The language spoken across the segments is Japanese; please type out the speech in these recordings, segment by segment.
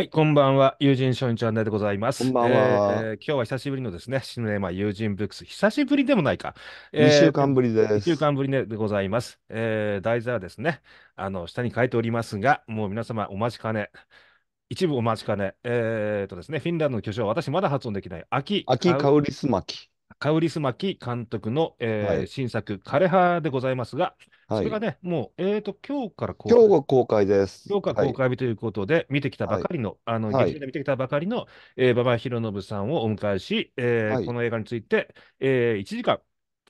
はい、こんばんは。友人商人チャンネルでございます。こんばんは、えー今日は久しぶりのですね、シネマ友人ブックス。久しぶりでもないか。えー2週間ぶりです。2週間ぶりでございます。えー題材はですね、あの、下に書いておりますが、もう皆様お待ちかね。一部お待ちかね。えーとですね、フィンランドの巨匠、私まだ発音できない。秋、秋カウリスマカウリスマキ監督の、えーはい新作、枯葉でございますが、それがね、もう、えー、と今日から公今日が公開です。今日から公開日ということで、見てきたばかりの、あの、劇場で見てきたばかりの、えー馬場博信さんをお迎えし、えーはいこの映画について、え1時間、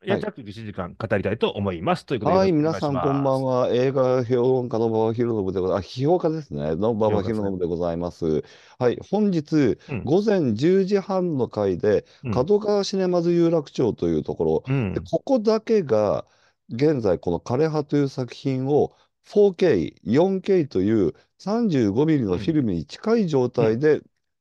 エアジャ時間語りたいと思います。はい、ということで。はい、皆さんこんばんは。映画評論家の馬場博信でございます。あ、批評家ですね。の馬場博信でございます。はい、本日、うん、午前十時半の回で、角川シネマズ有楽町というところ、うん、ここだけが、現在この枯葉という作品を 4K、4K という35ミリのフィルムに近い状態で、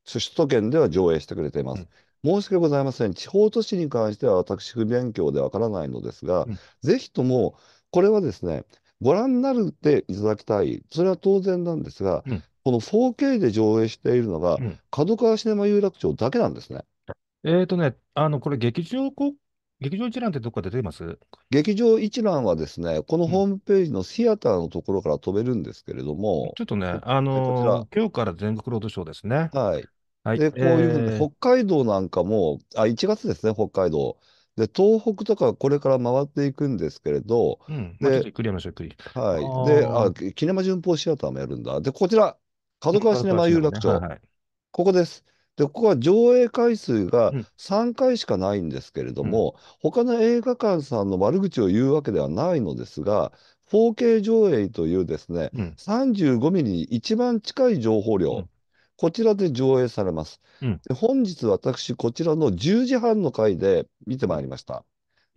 首都圏では上映してくれています。うん申し訳ございません。地方都市に関しては私、不勉強でわからないのですが、うん、ぜひとも、これはですね、ご覧になっていただきたい。それは当然なんですが、うん、この 4K で上映しているのが、角川シネマ有楽町だけなんですね。えっ、ー、とね、あの、これ劇場こ、劇場一覧ってどこか出てます劇場一覧はですね、このホームページのシアターのところから飛べるんですけれども、うん、ちょっとね、あのー、今日から全国ロードショーですね。はい。はい。で、こういうふうに、えー、北海道なんかも、あ、1月ですね、北海道。で、東北とかこれから回っていくんですけれど、うん。まゆっで、くりやりましょう、ゆっくり。はい。で、あき к 旬報シアターもやるんだ。で、こちら、角川シネマ有楽町。はいはい。ここです。で、ここは上映回数が3回しかないんですけれどうんも、他の映画館さんの悪口を言うわけではないのですが、4K 上映というですね、うん35ミリに一番近い情報う量、んこちらで上映されます。うん、で本日、私、こちらの10時半の回で見てまいりました。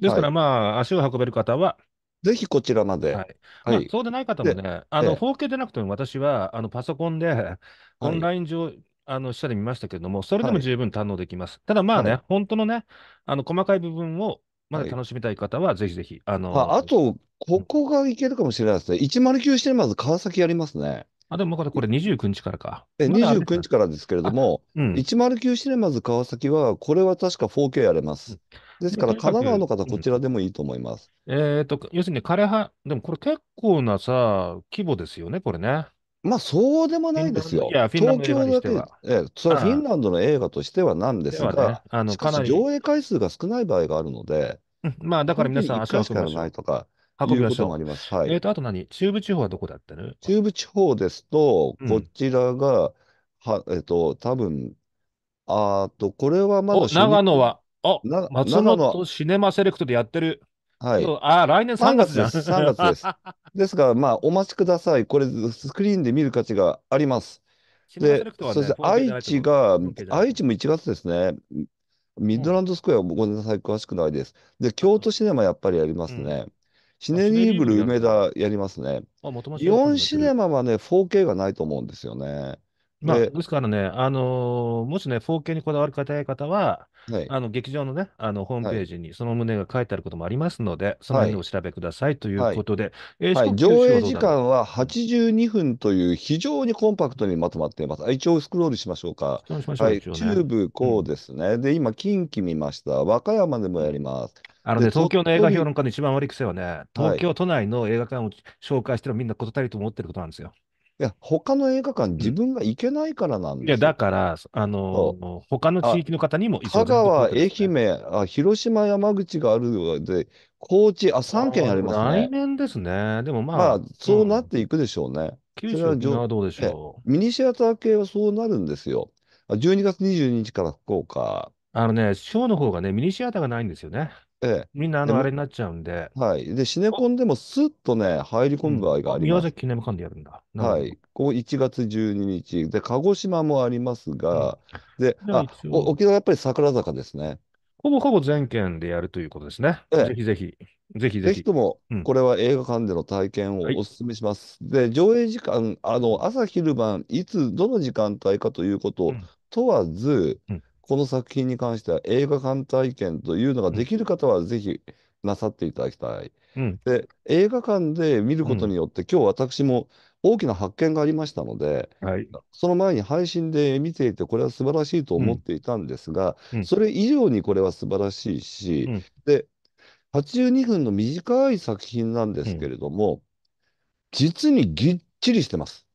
ですから、まあ、はい、足を運べる方は、ぜひこちらまで。はいそうでない方もね、あの方形でなくても、私はあのパソコンでオンライン上、はい、あの下で見ましたけれども、それでも十分堪能できます。はい、ただまあね、本当のね、あの細かい部分をまだ楽しみたい方は、ぜひぜひ。あのああと、ここがいけるかもしれないですね。109シネマズ川崎やりますね。あ、でもこれ29日からか。え、29日からですけれども、うん、109シネマズ川崎は、これは確か 4K やれます。ですから、神奈川の方、こちらでもいいと思います。うん、えっ、ー、と、要するに枯葉、でもこれ結構なさ、規模ですよね、これね。まあ、そうでもないですよ。東京だけ、ええ、それはフィンランドの映画としてはなんですが、ね、あのしかし上映回数が少ない場合があるので、まあ、だから皆さん、足をないとか、運びましょう。あります。はい。えっ、ー、と、あと何中部地方はどこだったの中部地方ですと、こちらが、は、えっ、と、多分、あーと、これはまだ長野は、あ、松長野本シネマセレクトでやってる。はい。あ、来年3月じゃです。3月です。ですが、まあ、お待ちください。これ、スクリーンで見る価値があります。シネマセでレクトは、ね、そして愛知が、愛知も1月ですね。ミッドランドスクエアもごめんなさい、詳しくないです。で、京都シネマやっぱりやりますね。シネリーブル梅田やりますね。あ、もともと。シネマはね、4K がないと思うんですよね。まあ、ですからね、あのーもしね、4K にこだわる方や方は、はい。あの劇場のね、あのホームページにその旨が書いてあることもありますので、その辺をお調べくださいということで、はい、上映時間は82分という非常にコンパクトにまとまっています。一応スクロールしましょうか。うしましょうはい、ね中部こうですね。で、今、近畿見ました。和歌山でもやります。あのね、東京の映画評論家の一番悪い癖はね、東京都内の映画館を紹介してもみんな事足りと思ってることなんですよ。いや、他の映画館、自分が行けないからなんですよ。いや、だから、あの他の地域の方にも、香川、愛媛あ、広島、山口があるうで、高知、あ、3県ありますね。来年ですね。でもまあ、まあ、そうなっていくでしょうね。うん九州はどうでしょうミニシアター系はそうなるんですよ。12月22日から福岡。あのね、ショーの方がね、ミニシアターがないんですよね。ええ、みんなあのあれになっちゃうんで、はい。で、シネコンでもスッとね、入り込む場合があります。崎記念館でやるんだ。はい。ここ1月12日。で、鹿児島もありますうんが、で、あお沖縄やっぱり桜坂ですね。ほぼほぼ全県でやるということですね。えぜひぜひ、ぜひぜぜひとも、これは映画館での体験をお勧めします。で、上映時間、あの、朝昼晩、いつ、どの時間帯かということを問わず、うんこの作品に関しては映画館体験というのができる方はぜひなさっていただきたい。うん、で映画館で見ることによって、うん、今日私も大きな発見がありましたので、はい、その前に配信で見ていてこれは素晴らしいと思っていたんですが、うん、それ以上にこれは素晴らしいし、で82分の短い作品なんですけれども、実にぎっちりしてます。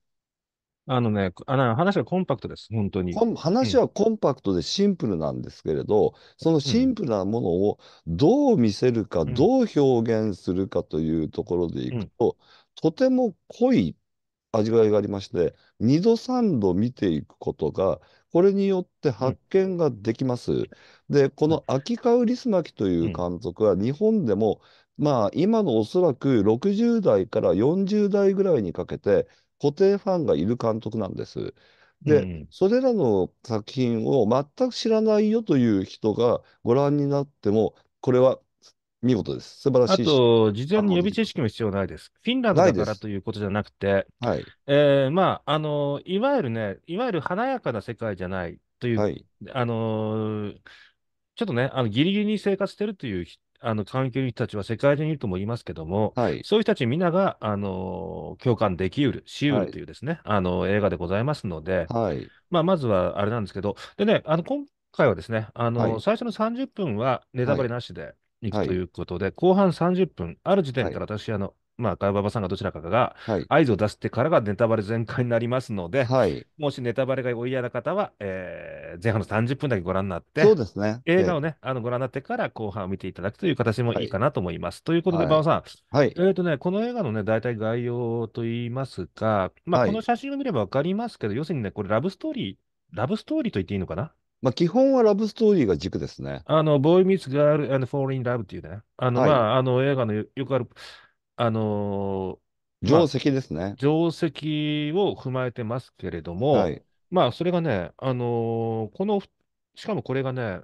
あのね、あの話はコンパクトです、本当に。話はコンパクトでシンプルなんですけれど、うん、そのシンプルなものをどう見せるか、うん、どう表現するかというところでいくと、うん、とても濃い味わいがありまして、2度3度見ていくことが、これによって発見ができます。で、この秋川リスマキという監督は、日本でも、まあ、今のおそらく60代から40代ぐらいにかけて、固定ファンがいる監督なんです。で、うん、それらの作品を全く知らないよという人がご覧になっても、これは見事です。素晴らしい。あと、事前に予備知識も必要ないです。フィンランドだからということじゃなくて、はい。えまあ、あの、いわゆるね、いわゆる華やかな世界じゃないという、はい、あのー、ちょっとね、あのギリギリに生活してるというあの環境に人たちは世界中にいるとも言いますけども、はい、そういう人たちみんなが、あの共感できうる、しうるというですね、はい、あの映画でございますので、はい、まあ、まずはあれなんですけど、でね、あの今回はですね、あの最初の30分はネタバレなしでいくということで、後半30分、ある時点から私、あのまあ、ババさんがどちらかが、合図を出してからがネタバレ全開になりますので、はい、もしネタバレがお嫌な方は、えー、前半の30分だけご覧になって、そうですね、映画をね、あのご覧になってから後半を見ていただくという形もいいかなと思います。はい、ということで、馬場さん、はい、えーとね、この映画のね、大体概要といいますか、まあ、この写真を見れば分かりますけど、要するにね、これ、ラブストーリー、ラブストーリーと言っていいのかなまあ、基本はラブストーリーが軸ですね。あの、ボーイ・ミス・ガール・アンド・フォーリン・ラブっていうね、あの、まあ、あの映画のよくある、あのー、まあ定石ですね。定石を踏まえてますけれども、はい。まあ、それがね、あのーこのしかもこれがね、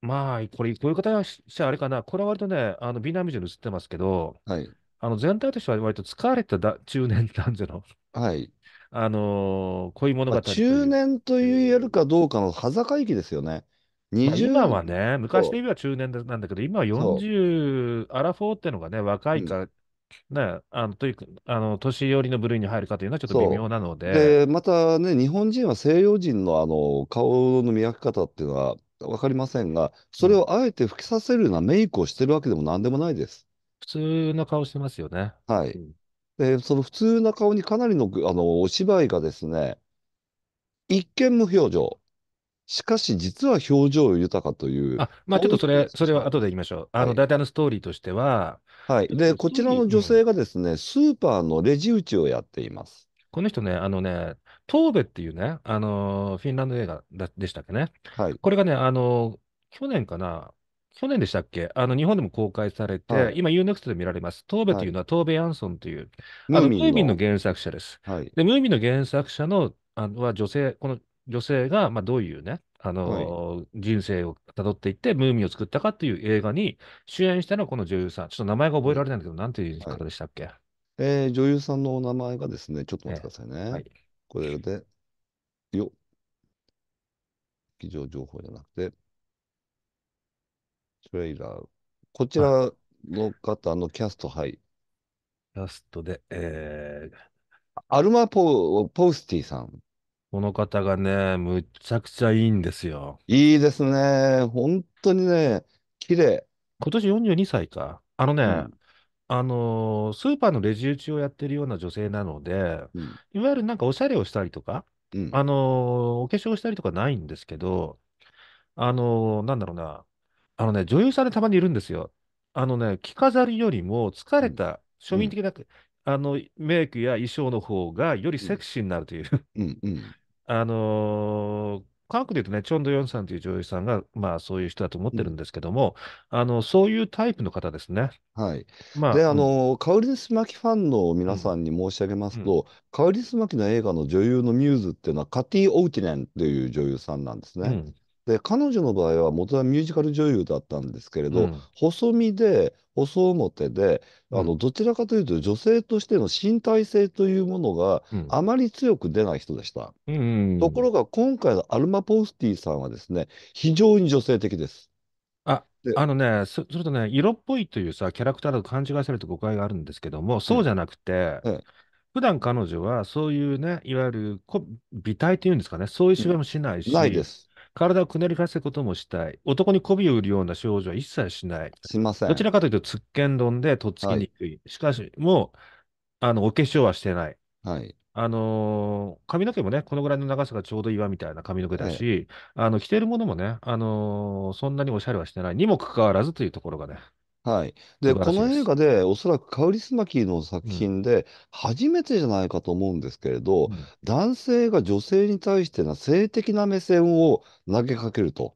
まあ、これ、こういう方しちゃあれかな、これは割とね、あの、美男美女に映ってますけど、はい。あの、全体としては割と使われただ中年男女の、はい。あのーう物う物語う中年と言えるかどうかの端境期ですよね。20今はね、昔で言えば中年なんだけど、今は40、アラフォーってのがね、若いかね、あのというあの年寄りの部類に入るかというのはちょっと微妙なので。で、またね、日本人は西洋人のあの顔の分け方っていうのは分かりませんが、それをあえて吹きさせるようなメイクをしてるわけでもなんでもないです。普通の顔してますよね。はい。で、その普通な顔にかなりのあのお芝居がですね、一見無表情。しかし、実は表情豊かという。あ、まあ、ちょっとそれ、それは後で言いましょう。あの、はい、大体のストーリーとしては、はい。で、こちらの女性がですね、スーパーのレジ打ちをやっています。この人ね、あのね、トーベっていうね、あのーフィンランド映画だでしたっけね。はい。これがね、あのー去年かな、去年でしたっけあの、日本でも公開されて、はい今 UNEXT で見られます。トーベというのは、トーベ・ヤンソンという、あのムーミンの原作者です。はい。で、ムーミンの原作者の、あのは女性、この女性が、まあ、どういうね、あの、はい、人生をたどっていって、ムーミンを作ったかという映画に主演したのはこの女優さん。ちょっと名前が覚えられないんだけど、なんていう方でしたっけ、はい、えー、女優さんのお名前がですね、ちょっと待ってくださいね。えー、はい、これで、よ劇場情報じゃなくて、トレイラー。こちらの方のキャスト、はい。キャストで、えー、アルマポ・ポースティさん。この方がね、むちゃくちゃいいんですよ。いいですね。本当にね、綺麗。今年42歳か。あのね、うあのースーパーのレジ打ちをやってるような女性なので、んいわゆるなんかおしゃれをしたりとか、うんあのーお化粧したりとかないんですけど、あのーなんだろうな、あのね、女優さんでたまにいるんですよ。あのね、着飾りよりも疲れた庶民的な、あのメイクや衣装の方がよりセクシーになるという、あの韓国で言うとね、チョンドヨンさんという女優さんが、まあそういう人だと思ってるんですけども、あの、そういうタイプの方ですね。はい。まあ、で、あの、カウリスマキファンの皆さんに申し上げますと、カウリスマキの映画の女優のミューズっていうのは、カティ・オウティネンという女優さんなんですね。で彼女の場合は元はミュージカル女優だったんですけれど、うん、細身で細表であのどちらかというと女性としての身体性というものがあまり強く出ない人でした、うん、ところが今回のアルマ・ポウスティさんはですね非常に女性的ですああのねそ、それとね、色っぽいというさ、キャラクターだと勘違いされる誤解があるんですけども、そうじゃなくて、うん、うん、普段彼女はそういうね、いわゆる美体というんですかね、そういう芝居もしないし、ないです体をくねりせることもしたい。男に媚びを売るような症状は一切しない。いません。どちらかというと、つっけんどんでとっつきにくい。はい、しかし、もう、あの、お化粧はしてない。はい。あのー、髪の毛もね、このぐらいの長さがちょうどいいわみたいな髪の毛だし、はい、あの、着てるものもね、あのー、そんなにおしゃれはしてない。にもかかわらずというところがね。はい。で、素晴らこしいので映す。画で、おそらくカウリスマキーの作うん。品で、初めてじゃないかと思うんですけれど、男性が女性に対しての性的な目線を投げかけると。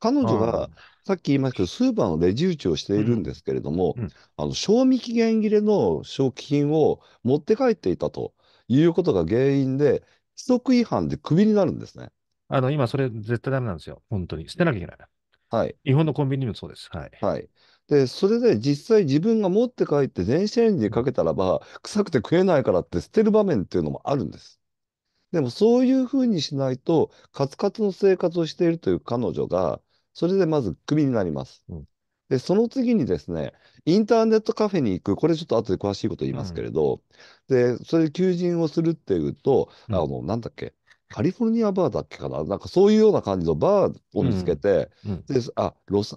彼女が、さっき言いましたけど、スーパーのレジ打ちをしているんですけれども、あの、賞味期限切れの商品を持って帰っていたということが原因で、規則違反でクビになるんですね。あの、今それ絶対ダメなんですよ。本当に。捨てなきゃいけない。はい。日本のコンビニもそうです。はい。はい。で、それで実際自分が持って帰って電子レンジにかけたらば、臭くて食えないからって捨てる場面っていうのもあるんです。でもそういうふうにしないと、カツカツの生活をしているという彼女が、それでまずクビになります。うん、で、その次にですね、インターネットカフェに行く、これちょっと後で詳しいこと言いますけれど、うん、で、それで求人をするっていうと、うん、あの、なんだっけ、カリフォルニアバーだっけかななんかそういうような感じのバーを見つけて、で、あ、ロサ、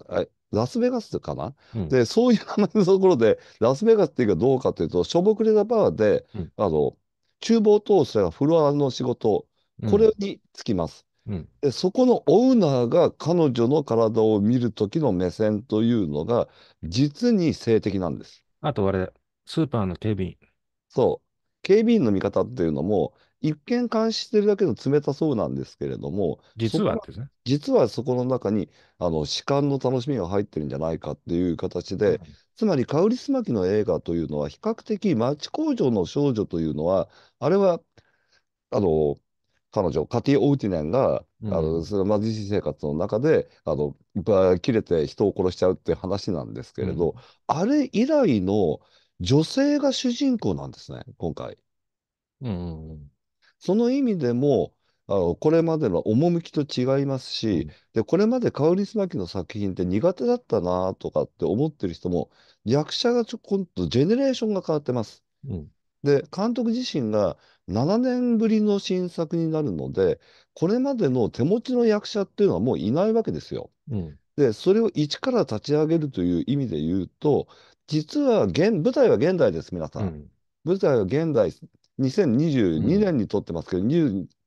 ラスベガスかな、うん、で、そういう話のところで、ラスベガスっていうかどうかというと、しょぼくれたバーで、うん、あの、厨房とそれフロアの仕事、これにつきます。うん、でそこのオーナーが彼女の体を見る時の目線というのが、実に性的なんです。あとあれ、スーパーの警備員。そう。警備員の見方っていうのも、一見監視してるだけの冷たそうなんですけれども、実は実はそこの中に、あの、主観の楽しみが入ってるんじゃないかっていう形で、はい、つまり、カウリスマキの映画というのは、比較的、町工場の少女というのは、あれは、あの、彼女、カティ・オウティネンが、あのそれ貧しい生活の中で、あの、い切れて人を殺しちゃうっていう話なんですけれど、うん、あれ以来の女性が主人公なんですね、今回。うんその意味でも、あのこれまでの趣と違いますし、で、これまでカオリスマキの作品って苦手だったなとかって思ってる人も、役者がちょ今とジェネレーションが変わってます。うん、で、監督自身が7年ぶりの新作になるので、これまでの手持ちの役者っていうのはもういないわけですよ。うん、で、それを一から立ち上げるという意味で言うと、実は現舞台は現代です、皆さん。うん、舞台は現代2022年に撮ってますけど、うん、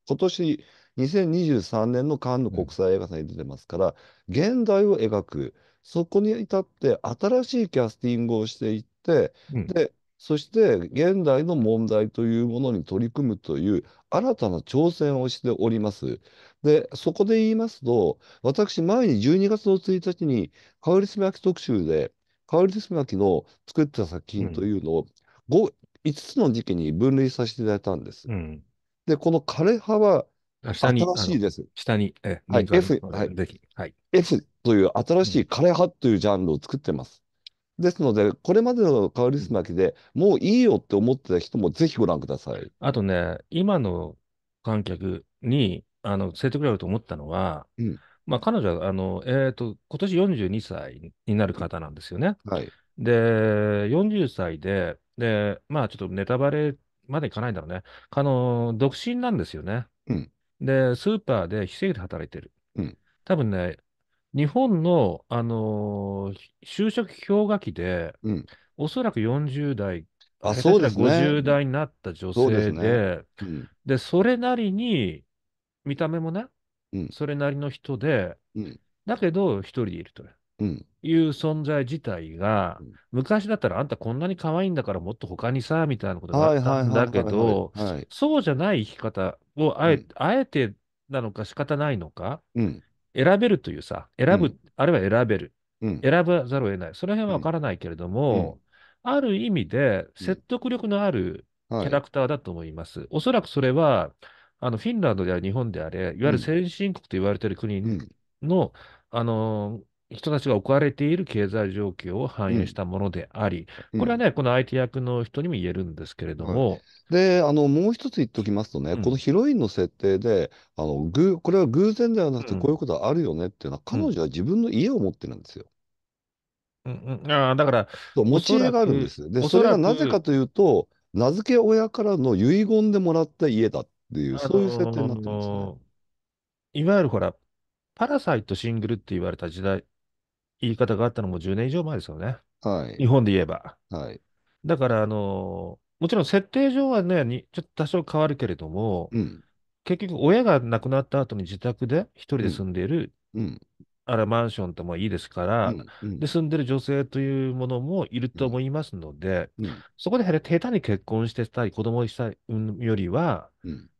今年2023年のカンヌ国際映画祭に出てますから、うん、現代を描く、そこに至って新しいキャスティングをしていって、うん、でそして現代の問題というものに取り組むという新たな挑戦をしております。で、そこで言いますと、私、前に12月の1日に、オリス・みアキ特集で、オリス・みアキの作った作品というのを、うん、5つの時期に分類させていただいたんです。うん、で、この枯葉は新しいです。下に、えはい、F、はい、F という新しい枯葉というジャンルを作ってます。うん、ですので、これまでのカワリスマキで、もういいよって思ってた人もぜひご覧ください。あとね、今の観客にあの説得力あると思ったのは、うん、まあ、彼女はあの、えーと、と今年42歳になる方なんですよね。はい、で、40歳で、で、まあちょっとネタバレまでいかないんだろうね。あの、独身なんですよね。で、スーパーで非正規で働いてる。ん、多分ね、日本の、あの就職氷河期で、うん、おそらく40代、あそうです50代になった女性で、で、ねうそれなりに、見た目もね、うそれなりの人で、だけど一人でいると。いう存在自体が、うん、昔だったらあんたこんなに可愛いんだからもっと他にさ、みたいなことがあったんだけど、そうじゃない生き方をあえうん、あえてなのか仕方ないのか、うん、選べるというさ、選ぶ、あるいは選べる、選ばざるを得ない。その辺はわからないけれども、ある意味で説得力のあるキャラクターだと思います。はい、おそらくそれは、あのフィンランドであれ、日本であれ、いわゆる先進国と言われている国の、うん、あの人たちが置かれている経済状況を反映したものであり、うん、これはね、この IT 役の人にも言えるんですけれども。はい、であのもう一つ言っておきますとね、うん、このヒロインの設定であのぐ、これは偶然ではなくて、こういうことはあるよねっていうのは、うん、彼女は自分の家を持ってるんですよ。うんうん、あだから持ち家があるんです。で、それはなぜかというと、名付け親からの遺言でもらった家だっていう、そういう設定になってますね。いわゆるほら、パラサイトシングルって言われた時代言い方があったのも10年以上前ですよね。はい。日本で言えば。はい。だから、あのー、もちろん設定上はね、にちょっと多少変わるけれども、うん、結局、親が亡くなった後に自宅で一人で住んでいる、うん、うんあらマンションともいいですから、うんうん、で住んでる女性というものもいると思いますので、うんうん、そこで下手に結婚してたり、子供をしたよりは、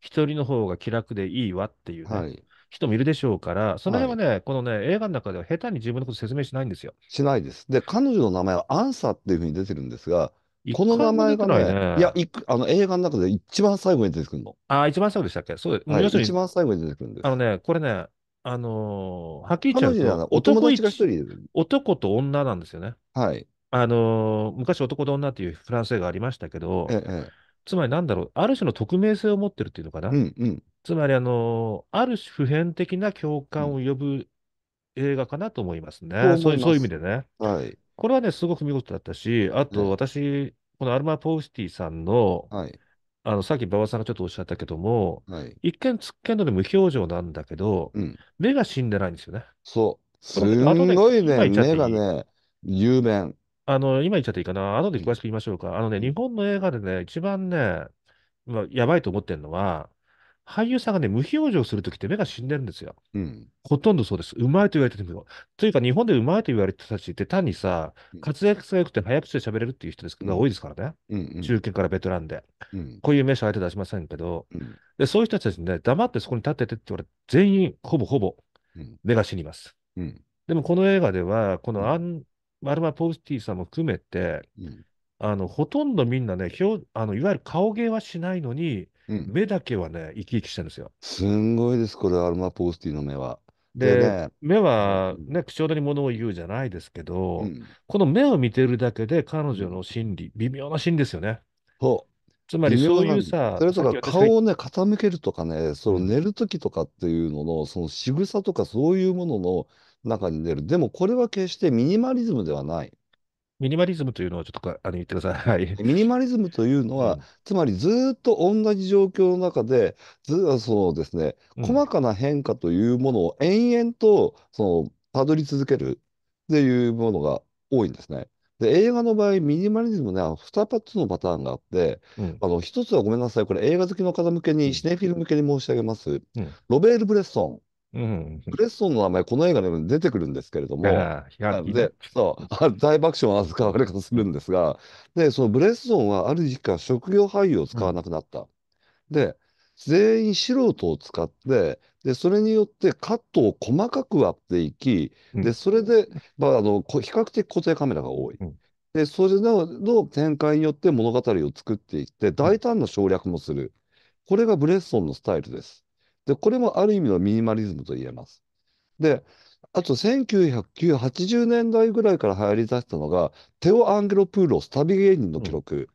一、うん、人の方が気楽でいいわっていうね、ね、はい、人もいるでしょうから、その辺はね、はい、このね、映画の中では下手に自分のこと説明しないんですよ。しないです。で、彼女の名前はアンサーっていうふうに出てるんですが、この名前がね、いねいやいあの、映画の中で一番最後に出てくるの。ああ、一番最後でしたっけそうです、はい、一番最後に出てくるんです。あのね、これね、あのー、はっきり言っちゃうと、男男と女なんですよね。はい。あのー、昔、男と女っていうフランス映画ありましたけど、ええつまりなんだろう、ある種の匿名性を持ってるっていうのかな。うんうん、つまり、あの、ある種普遍的な共感を呼ぶ映画かなと思いますね。うん、そうそういう意味でね。はい。これはね、すごく見事だったし、あと私、このアルマ・ポウシティさんの、はい、あの、さっき馬場さんがちょっとおっしゃったけども、はい、一見つっけんので無表情なんだけど、うん、目が死んでないんですよね。そう。すごいね、目がね、有名。あの、今言っちゃっていいかな。後で詳しく言いましょうか。あのね、日本の映画でね、一番ね、まあ、やばいと思ってるのは、俳優さんがね、無表情するときって目が死んでるんですよ。ほとんどそうです。うまいと言われてても。というか、日本でうまいと言われてた人って単にさ、活躍が良くて早口で喋れるっていう人ですが多いですからね。中堅からベテランで。こういう名称相手出しませんけど、で、そういう人たちにね、黙ってそこに立っててって言われ全員、ほぼほぼ、目が死にます。でも、この映画では、このアン、アルマ・ポーティさんも含めて、うん、あのほとんどみんなね表あの、いわゆる顔芸はしないのに、うん、目だけはね、生き生きしてるんですよ。すんごいです、これ、アルマ・ポースティの目は。で、ね、目はね、口調でにものを言うじゃないですけど、うん、この目を見てるだけで、彼女の心理、微妙な心理ですよね。ほうつまりそういうさ、それとか顔をね、傾けるとかね、その寝るときとかっていうのの、その仕草とかそういうものの中に出る。でもこれは決してミニマリズムではない。ミニマリズムというのはちょっとあの言ってください。はい、ミニマリズムというのは、うん、つまりずっと同じ状況の中で、ずそうですね、細かな変化というものを延々とそのどり続けるっていうものが多いんですね。で映画の場合、ミニマリズムね、2ツのパターンがあって、うん、あの1つはごめんなさい、これ映画好きの方向けに、シネフィル向けに申し上げます。うん、ロベール・ブレッソン。うん、クレッソンの名前、この映画でも出てくるんですけれども、でそう大爆笑を扱われ方するんですがで、そのブレッソンはある時期から職業俳優を使わなくなった。うん、で、全員素人を使ってで、それによってカットを細かく割っていき、でそれで、まあ、あの比較的固定カメラが多い。で、それの展開によって物語を作っていって、大胆な省略もする。これがブレッソンのスタイルです。で、これもある意味のミニマリズムと言えます。で、あと1980年代ぐらいから流行り出したのが、テオ・アンゲロプーロス、旅芸人の記録。うん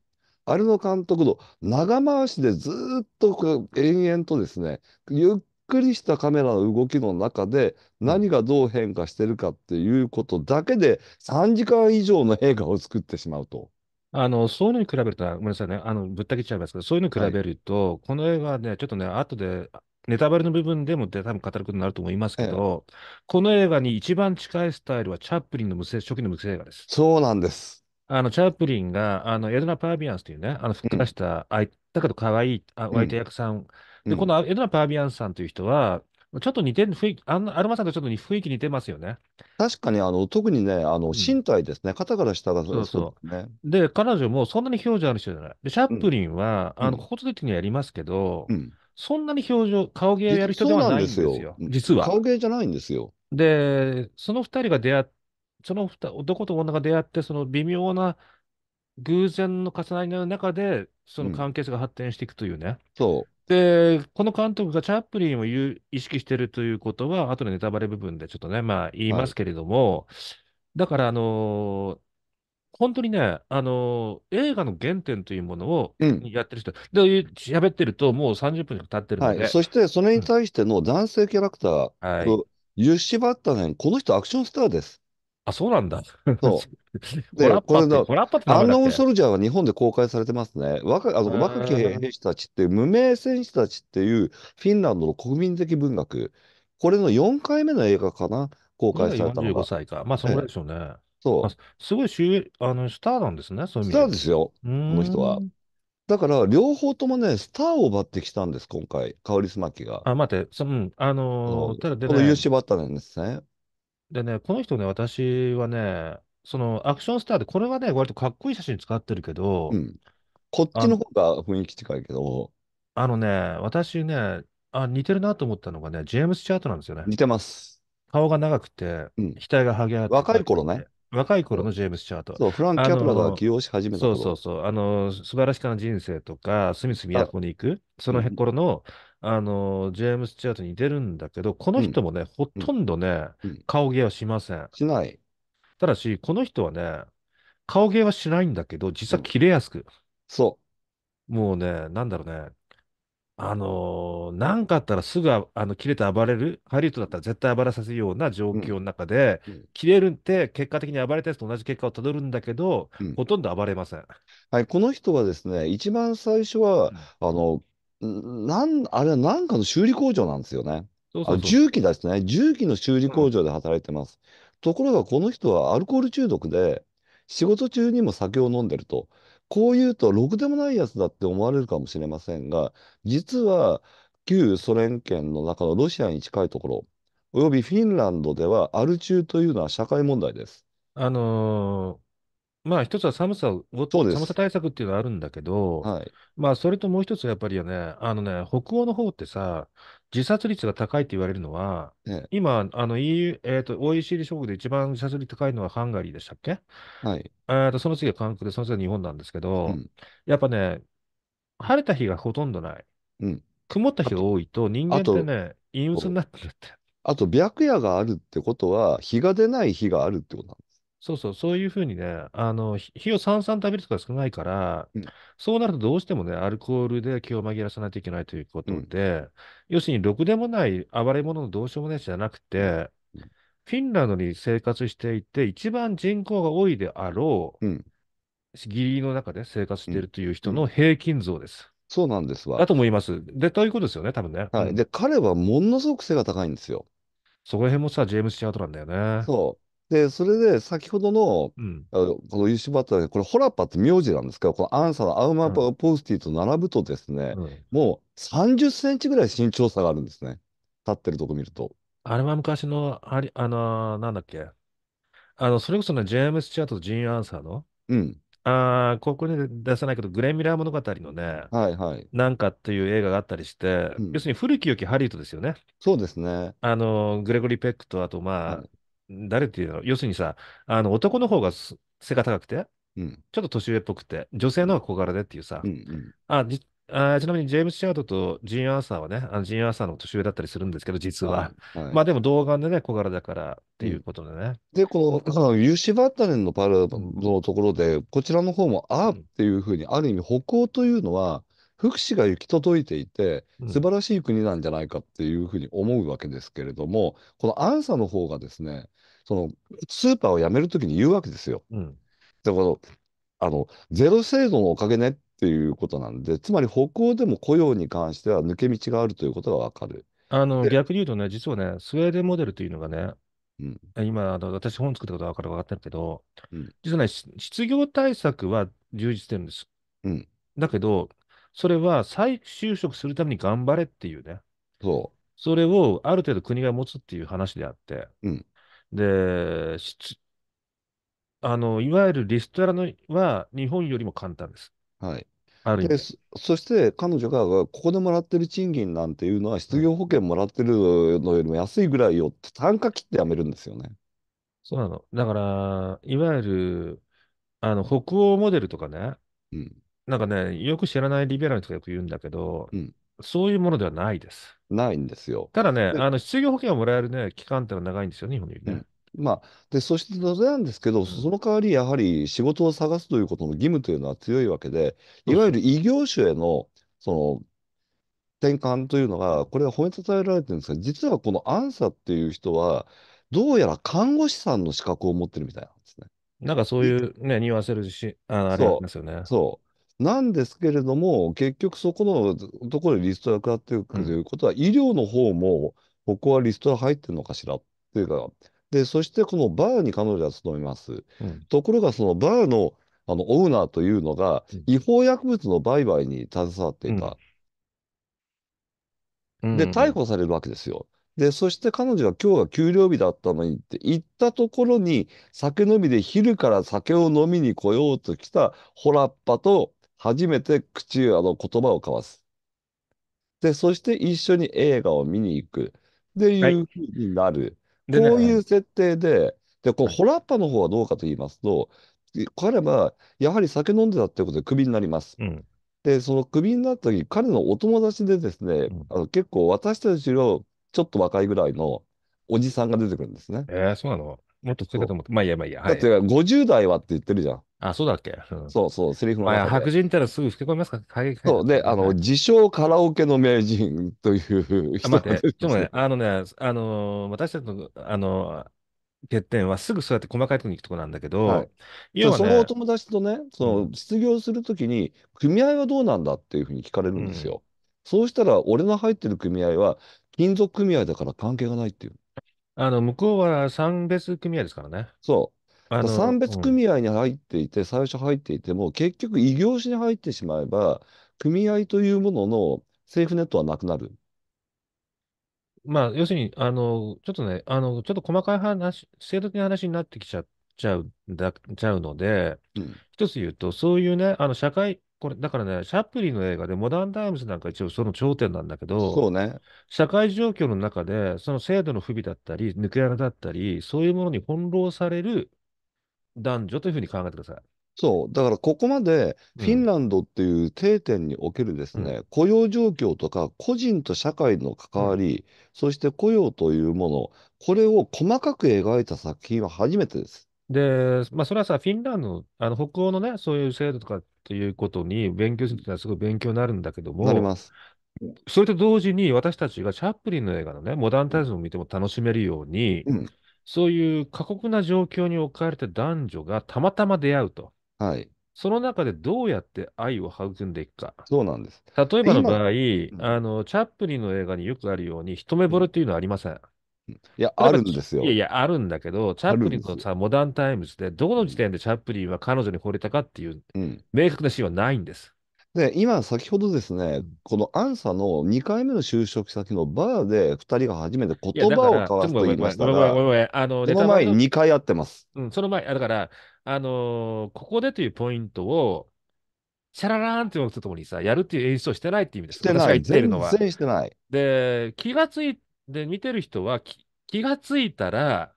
あれの監督の長回しでずっと延々とですね、ゆっくりしたカメラの動きの中で何がどう変化してるかっていうことだけで3時間以上の映画を作ってしまうと。あの、そういうのに比べると、ごめんなさいね、あの、ぶった切っちゃいますけど、そういうのに比べると、はい、この映画ね、ちょっとね、後で、ネタバレの部分でも多分語ることになると思いますけど、ええ、この映画に一番近いスタイルはチャップリンの無声初期の無声映画です。そうなんです。あのチャップリンがあのエドナ・パービアンスというね、あのふっくらした、うん、だけど可愛いお相手役さん、うんでこのエドナ・パービアンスさんという人は、ちょっと似てる雰囲気、あのアルマさんとちょっと雰囲気似てますよね。確かにあの、特にね、あの身体ですね、うん、肩から下がそうそうねで、彼女もそんなに表情ある人じゃない。で、チャップリンは、うん、あのここといてにやりますけど、うんそんなに表情、顔芸をやる人ではないんですよ、よ実は。顔芸じゃないんですよ。で、その2人が出会って、その男と女が出会って、その微妙な偶然の重なりの中で、その関係性が発展していくというね。うん、そうで、この監督がチャップリンをう意識してるということは、後のネタバレ部分でちょっとね、まあ言いますけれども、はい、だから、あのー本当にね、あのー、映画の原点というものをやってる人、うん、で喋ってると、もう30分経ってるので、はい、そしてそれに対しての男性キャラクター、うんはい、ユッシバッタネン、この人、アクションスターです。あ、そうなんだ。そう。で、これの、アンノンソルジャーは日本で公開されてますね。若あの若き兵士たちって、無名戦士たちっていう、フィンランドの国民的文学、これの4回目の映画かな、公開されたのが。45歳か。まあ、そのでしょうね。そう。すごい主あのスターなんですね、そういうスターですよ、この人は。だから、両方ともね、スターを奪ってきたんです、今回、カオリスマキが。あ、待って、その、あのー、ただでね、この優秀バッターなんですね。でね、この人ね、私はね、そのアクションスターで、これはね、割とかっこいい写真使ってるけど、うん、こっちの方が雰囲気近いけど、あのね、私ね、あ似てるなと思ったのがね、ジェームス・チャートなんですよね。似てます。顔が長くて、うん、額がはげ上って。若い頃ね。若い頃のジェームス・チャート。そう、フランク・キャプラが起用し始めたそうそうそう。あの、素晴らしかな人生とか、スミス・コに行く、その頃の、うん、あの、ジェームス・チャートに出るんだけど、この人もね、うん、ほとんどね、うん、顔芸はしません。しない。ただし、この人はね、顔芸はしないんだけど、実は切れやすく。そう。もうね、なんだろうね、あのなんかあったらすぐあの切れて暴れる、ハリウッドだったら絶対暴れさせるような状況の中で、切れるって結果的に暴れたやつと同じ結果をたどるんだけど、ほとんど暴れません。はい、この人はですね、一番最初は、あの、なんあれはなんかの修理工場なんですよね。そうそうそう重機ですね。重機の修理工場で働いてます。ところが、この人はアルコール中毒で、仕事中にも酒を飲んでると。こう言うと、ろくでもないやつだって思われるかもしれませんが、実は、旧ソ連圏の中のロシアに近いところ、およびフィンランドでは、アル中というのは社会問題です。あのまあ一つは寒さを、寒さ対策っていうのはあるんだけど、はい、まあそれともう一つやっぱりよね、あのね、北欧の方ってさ、自殺率が高いって言われるのは、ね、今、あの EU、えー、OECD 諸国で一番自殺率高いのはハンガリーでしたっけはい。えっと、その次は韓国で、その次は日本なんですけど、うん、やっぱね、晴れた日がほとんどない。うん。曇った日が多いと、人間ってね、陰鬱になってるって。あと、白夜があるってことは、日が出ない日があるってことなんそうそう、そういうふうにね、あの、ひ火をさんさん食べるとか少ないから、うんそうなるとどうしてもね、アルコールで気を紛らわさないといけないということで、要するに、ろくでもない暴れ者のどうしようもないじゃなくて、うんフィンランドに生活していて、一番人口が多いであろう、うん義理の中で生活しているという人の平均像です。そうなんですわだ。と思います。で、ということですよね、多分ね。はうい、んで、彼はものすごく背が高いんですよ。そこら辺もさ、ジェームス・シアートなんだよね。そう。で、それで先ほどの、うん、あのこの石シバタこれ、ホラパって名字なんですけど、このアンサーのアウマパがポスティと並ぶとですね、うん、もう30センチぐらい身長差があるんですね。立ってるとこ見ると。あれは昔の、ありあのー、なんだっけ。あの、それこそね、ジェームス・チャートとジーン・アンサーの。うん。ああ、ここに出さないけど、グレン・ミラー物語のね、はいはい、なんかっていう映画があったりして、うん、要するに古き良きハリウッドですよね。そうですね。あの、グレゴリー・ペックと、あとまあ、誰っていうの要するにさ、あの男の方が背が高くて、うん、ちょっと年上っぽくて、女性の方が小柄でっていうさ、うんうん、あじあちなみにジェームス・シャードとジーン・アーサーはね、あのジーン・アーサーの年上だったりするんですけど、実は。はいまあでも、童顔でね、小柄だからっていうことでね。うん、で、この、有志バッタネンのパルのところで、こちらの方も、ああっていうふうに、ある意味、歩行というのは、福祉が行き届いていて、素晴らしい国なんじゃないかっていうふうに思うわけですけれども、うん、このアンサの方がですね、そのスーパーを辞めるときに言うわけですよ。うん、だからあのゼロ制度のおかげねっていうことなんで、つまり北欧でも雇用に関しては抜け道があるということがわかる。あの逆に言うとね、実はね、スウェーデンモデルというのがね、うん、今あの、私本作ったことわから分かってるけど、うん、実はね、失業対策は充実してるんです。うん、だけど、それは再就職するために頑張れっていうね。そう。それをある程度国が持つっていう話であって、うん、で、あの、いわゆるリストラのは日本よりも簡単です。はい。ある意で味。そ、そして彼女が、ここでもらってる賃金なんていうのは、失業保険もらってるのよりも安いぐらいよって、単価切ってやめるんですよね。そうなの。だから、いわゆる、あの、北欧モデルとかね、うん。なんかね、よく知らないリベラルとかよく言うんだけど、うん。そういうものではないです。ないんですよ。ただね、あの失業保険をもらえる、ね、期間ってのは長いんですよね、日本に、ね、うんまあ、でそして当然なんですけど、その代わりやはり仕事を探すということの義務というのは強いわけで、いわゆる異業種へのその転換というのが、これは褒めたたえられてるんですが、実はこのアンサっていう人は、どうやら看護師さんの資格を持ってるみたいなんですね。なんかそういうね、匂わせるし、あありますよね。そうなんですけれども、結局そこのところでリストラ食らっていくということは、うん、医療の方も、ここはリストラ入ってるのかしらっていうか、で、そしてこのバーに彼女は勤めます。うん、ところが、そのバーのあのオーナーというのが、違法薬物の売買に携わっていた。うん、で、逮捕されるわけですよ。で、そして彼女は今日が給料日だったのにって言ったところに、酒飲みで昼から酒を飲みに来ようと来たホラッパと初めて口、あの、言葉を交わす。で、そして一緒に映画を見に行く。っていうふうになる。こういう設定で、で、こう、ほらホラッパの方はどうかと言いますと、彼は、やはり酒飲んでたってことでクビになります。うん、で、そのクビになった時、彼のお友達でですね、うんあの結構私たちよりちょっと若いぐらいのおじさんが出てくるんですね。えー、そうなのもっと強かと思って。まあいいや、まあいいや。だっいて、50代はって言ってるじゃん。あ、そうだっけ、うんそうそう、セリフのあ、中で白人ったらすぐ吹け込みますから、過そう、で、あの、はい自称カラオケの名人というあ人待って、ちょっとね、あのね、あのー私たちの、あのー欠点はすぐそうやって細かいところに行くとこなんだけど、はい要はそのお、友達とね、その失業するときに、組合はどうなんだっていうふうに聞かれるんですよ。そうしたら、俺の入ってる組合は、金属組合だから関係がないっていう。あの、向こうは産別組合ですからね。そう。あの産別組合に入っていて、最初入っていても、結局異業種に入ってしまえば、組合というもののセーフネットはなくなる。まあ、要するに、あの、ちょっとね、あの、ちょっと細かい話、制度的な話になってきちゃちゃうだちゃうので、一つ言うと、そういうね、あの社会、これ、だからね、シャップリンの映画で、モダンタイムズなんか一応その頂点なんだけど、そうね。社会状況の中で、その制度の不備だったり、抜け穴だったり、そういうものに翻弄される男女というふうに考えてください。そう、だからここまでフィンランドっていう定点におけるですね、うん、雇用状況とか個人と社会の関わり、うん、そして雇用というもの、これを細かく描いた作品は初めてです。で、まあ、それはさ、フィンランドの、あの北欧のね、そういう制度とかということに勉強するというのはすごい勉強になるんだけども、なります。それと同時に私たちがチャップリンの映画のね、モダンタイズムを見ても楽しめるように、うん、そういう過酷な状況に置かれた男女がたまたま出会うと。はい。その中でどうやって愛を育んでいくか。そうなんです。例えばの場合、あのチャップリンの映画によくあるように、一目惚れというのはありません。いや、あるんですよ。いやいや、あるんだけど、チャップリンのさ、モダンタイムズで、どこの時点でチャップリンは彼女に惚れたかっていう、うん、明確なシーンはないんです。で、今、先ほどですね、このアンサの2回目の就職先のバーで、2人が初めて言葉を交わすと言いましたが、その前に2回やってます。うん、その前、だから、あのー、ここでというポイントを、シャララーンって思ったとともにさ、やるっていう演出をしてないっていう意味です。してない。全然してない。で、気がついで、見てる人は気気がついたら、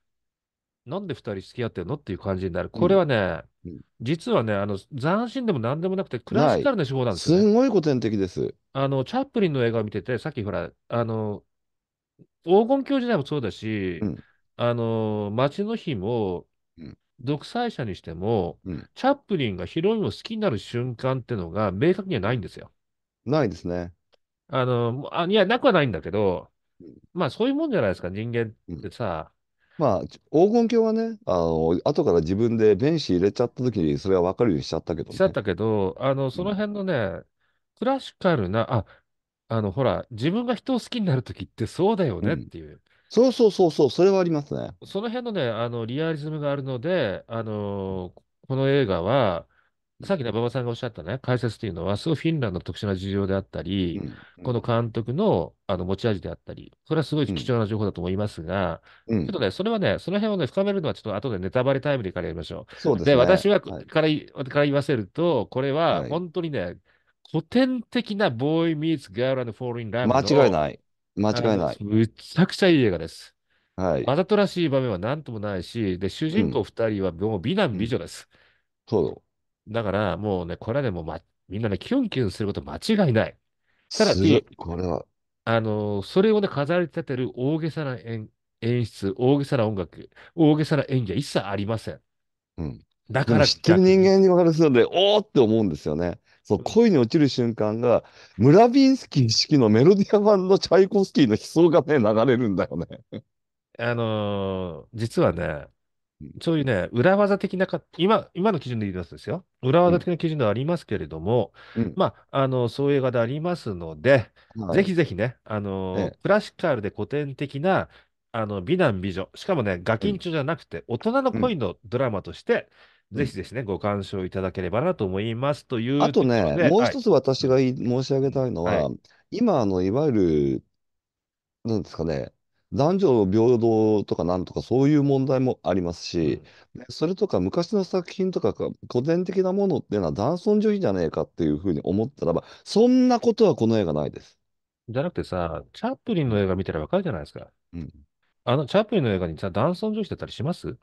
なんで2人付き合ってるのっていう感じになる。これはね、うんうん実はね、あの、斬新でも何でもなくて、クラシカルな手法なんですよね。すごい古典的です。あの、チャップリンの映画を見てて、さっきほら、あの、黄金鏡時代もそうだし、うんあの、街の日も独裁者にしても、うんチャップリンがヒロインを好きになる瞬間っていうのが明確にはないんですよ。ないですね。あの、あ、いや、なくはないんだけど、まあそういうもんじゃないですか、人間ってさ。まあ、黄金鏡はね、あの後から自分で弁子入れちゃった時に、それは分かるようにしちゃったけど、ね。しちゃったけど、あの、その辺のね、うん、クラシカルな、あ、あの、ほら、自分が人を好きになる時ってそうだよねっていう。うん、そうそうそうそう、それはありますね。その辺のね、あの、リアリズムがあるので、あのー、この映画は、さっきね、馬場さんがおっしゃったね、解説というのは、すごいフィンランドの特殊な事情であったり、うんこの監督のあの持ち味であったり、それはすごい貴重な情報だと思いますが、うん、ちょっとね、それはね、その辺をね、深めるのは、ちょっと後でネタバレタイムでからやりましょう。そうですね、で私は、はい、からから言わせると、これは本当にね、はい、古典的なボーイ・ミーツ・ガーランド・フォール・イン・ライブ間違いない。間違いない。むちゃくちゃいい映画です。はい。わざとらしい場面は何ともないし、で、主人公2人はもう美男美女です。うん、そう。だからもうね、これはもま、みんなね、キュンキュンすること間違いない。ただに、し、これは。あの、それをね、飾り立てる大げさな演演出、大げさな音楽、大げさな演技は一切ありません。うん。だから知ってる人間に分かるそで、おーって思うんですよね。そう、恋に落ちる瞬間が、ムラビンスキー式のメロディア版のチャイコフスキーの悲壮がね、流れるんだよね。あのー、実はね、そういうね、裏技的なか、今、今の基準で言いますですよ。裏技的な基準ではありますけれども、うん、まあ、あの、そういう映画でありますので、ぜひぜひね、あの、ね、クラシカルで古典的な、あの、美男美女、しかもね、ガキンチョじゃなくて、大人の恋のドラマとして、うん、ぜひですね、ご鑑賞いただければなと思いますというあとね、もう一つ私が、はい、申し上げたいのは、はい、今、あの、いわゆる、なんですかね、男女平等とかなんとかそういう問題もありますし、それとか昔の作品とかが古典的なものっていうのは男尊女卑じゃねえかっていうふうに思ったらば、そんなことはこの映画ないです。じゃなくてさ、チャップリンの映画見たらわかるじゃないですか。うん、あの、チャップリンの映画にさ、男尊女卑だったりします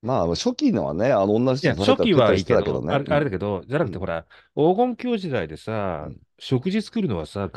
まあ、初期のはね、あの、同じ人初期はいいけたけどね、あれあれだけど、じゃなくて、ほら、黄金教時代でさ、食事作るのはさ、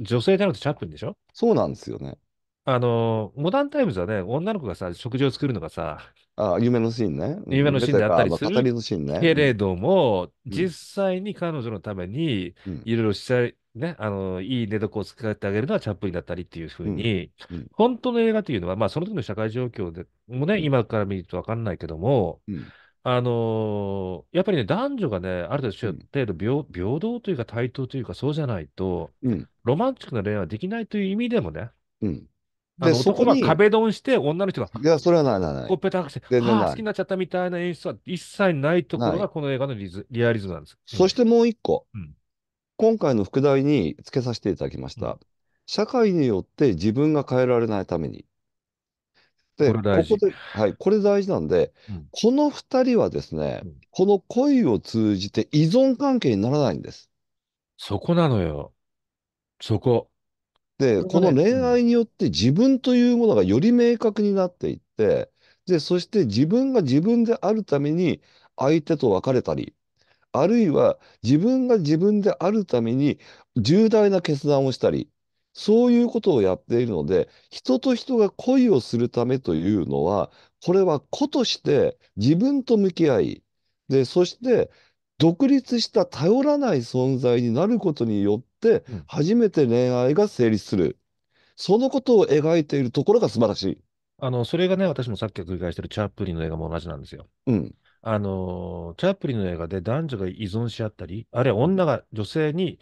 女性であるとチャップリンでしょそうなんですよね。あの、モダンタイムズはね、女の子がさ、食事を作るのがさ、ああ、夢のシーンね。夢のシーンであったりするまありのシーンね。けれども、うん実際に彼女のためにいろいろしたい、ね、あの、いい寝床を使ってあげるのはチャップリンだったりっていうふうに、うんうん本当の映画というのは、まあ、その時の社会状況でもね、今から見るとわかんないけども、うんあのーやっぱりね、男女がね、ある程度うん平、平等というか対等というか、そうじゃないと、うんロマンチックな恋愛はできないという意味でもね、うんで、こが壁ドンして、女の人が、いや、それはないないない。ほっぺたはして、好きになっちゃったみたいな演出は一切ないところが、この映画のリズリアリズムなんです。そしてもう一個、うん、今回の副題に付けさせていただきました。うん、社会によって自分が変えられないために。で、ここで、はい、これ大事なんで、うん、この二人はですね、この恋を通じて依存関係にならないんです。そこなのよ。そこ。で、この恋愛によって自分というものがより明確になっていって、で、そして自分が自分であるために相手と別れたり、あるいは自分が自分であるために重大な決断をしたり、そういうことをやっているので、人と人が恋をするためというのは、これは個として自分と向き合い、で、そして独立した頼らない存在になることによって、初めて恋愛が成立する。そのことを描いているところが素晴らしい。あの、それがね、私もさっき繰り返してるチャップリンの映画も同じなんですよ。うん。あの、チャップリンの映画で男女が依存し合ったり、あるいは女が女性に、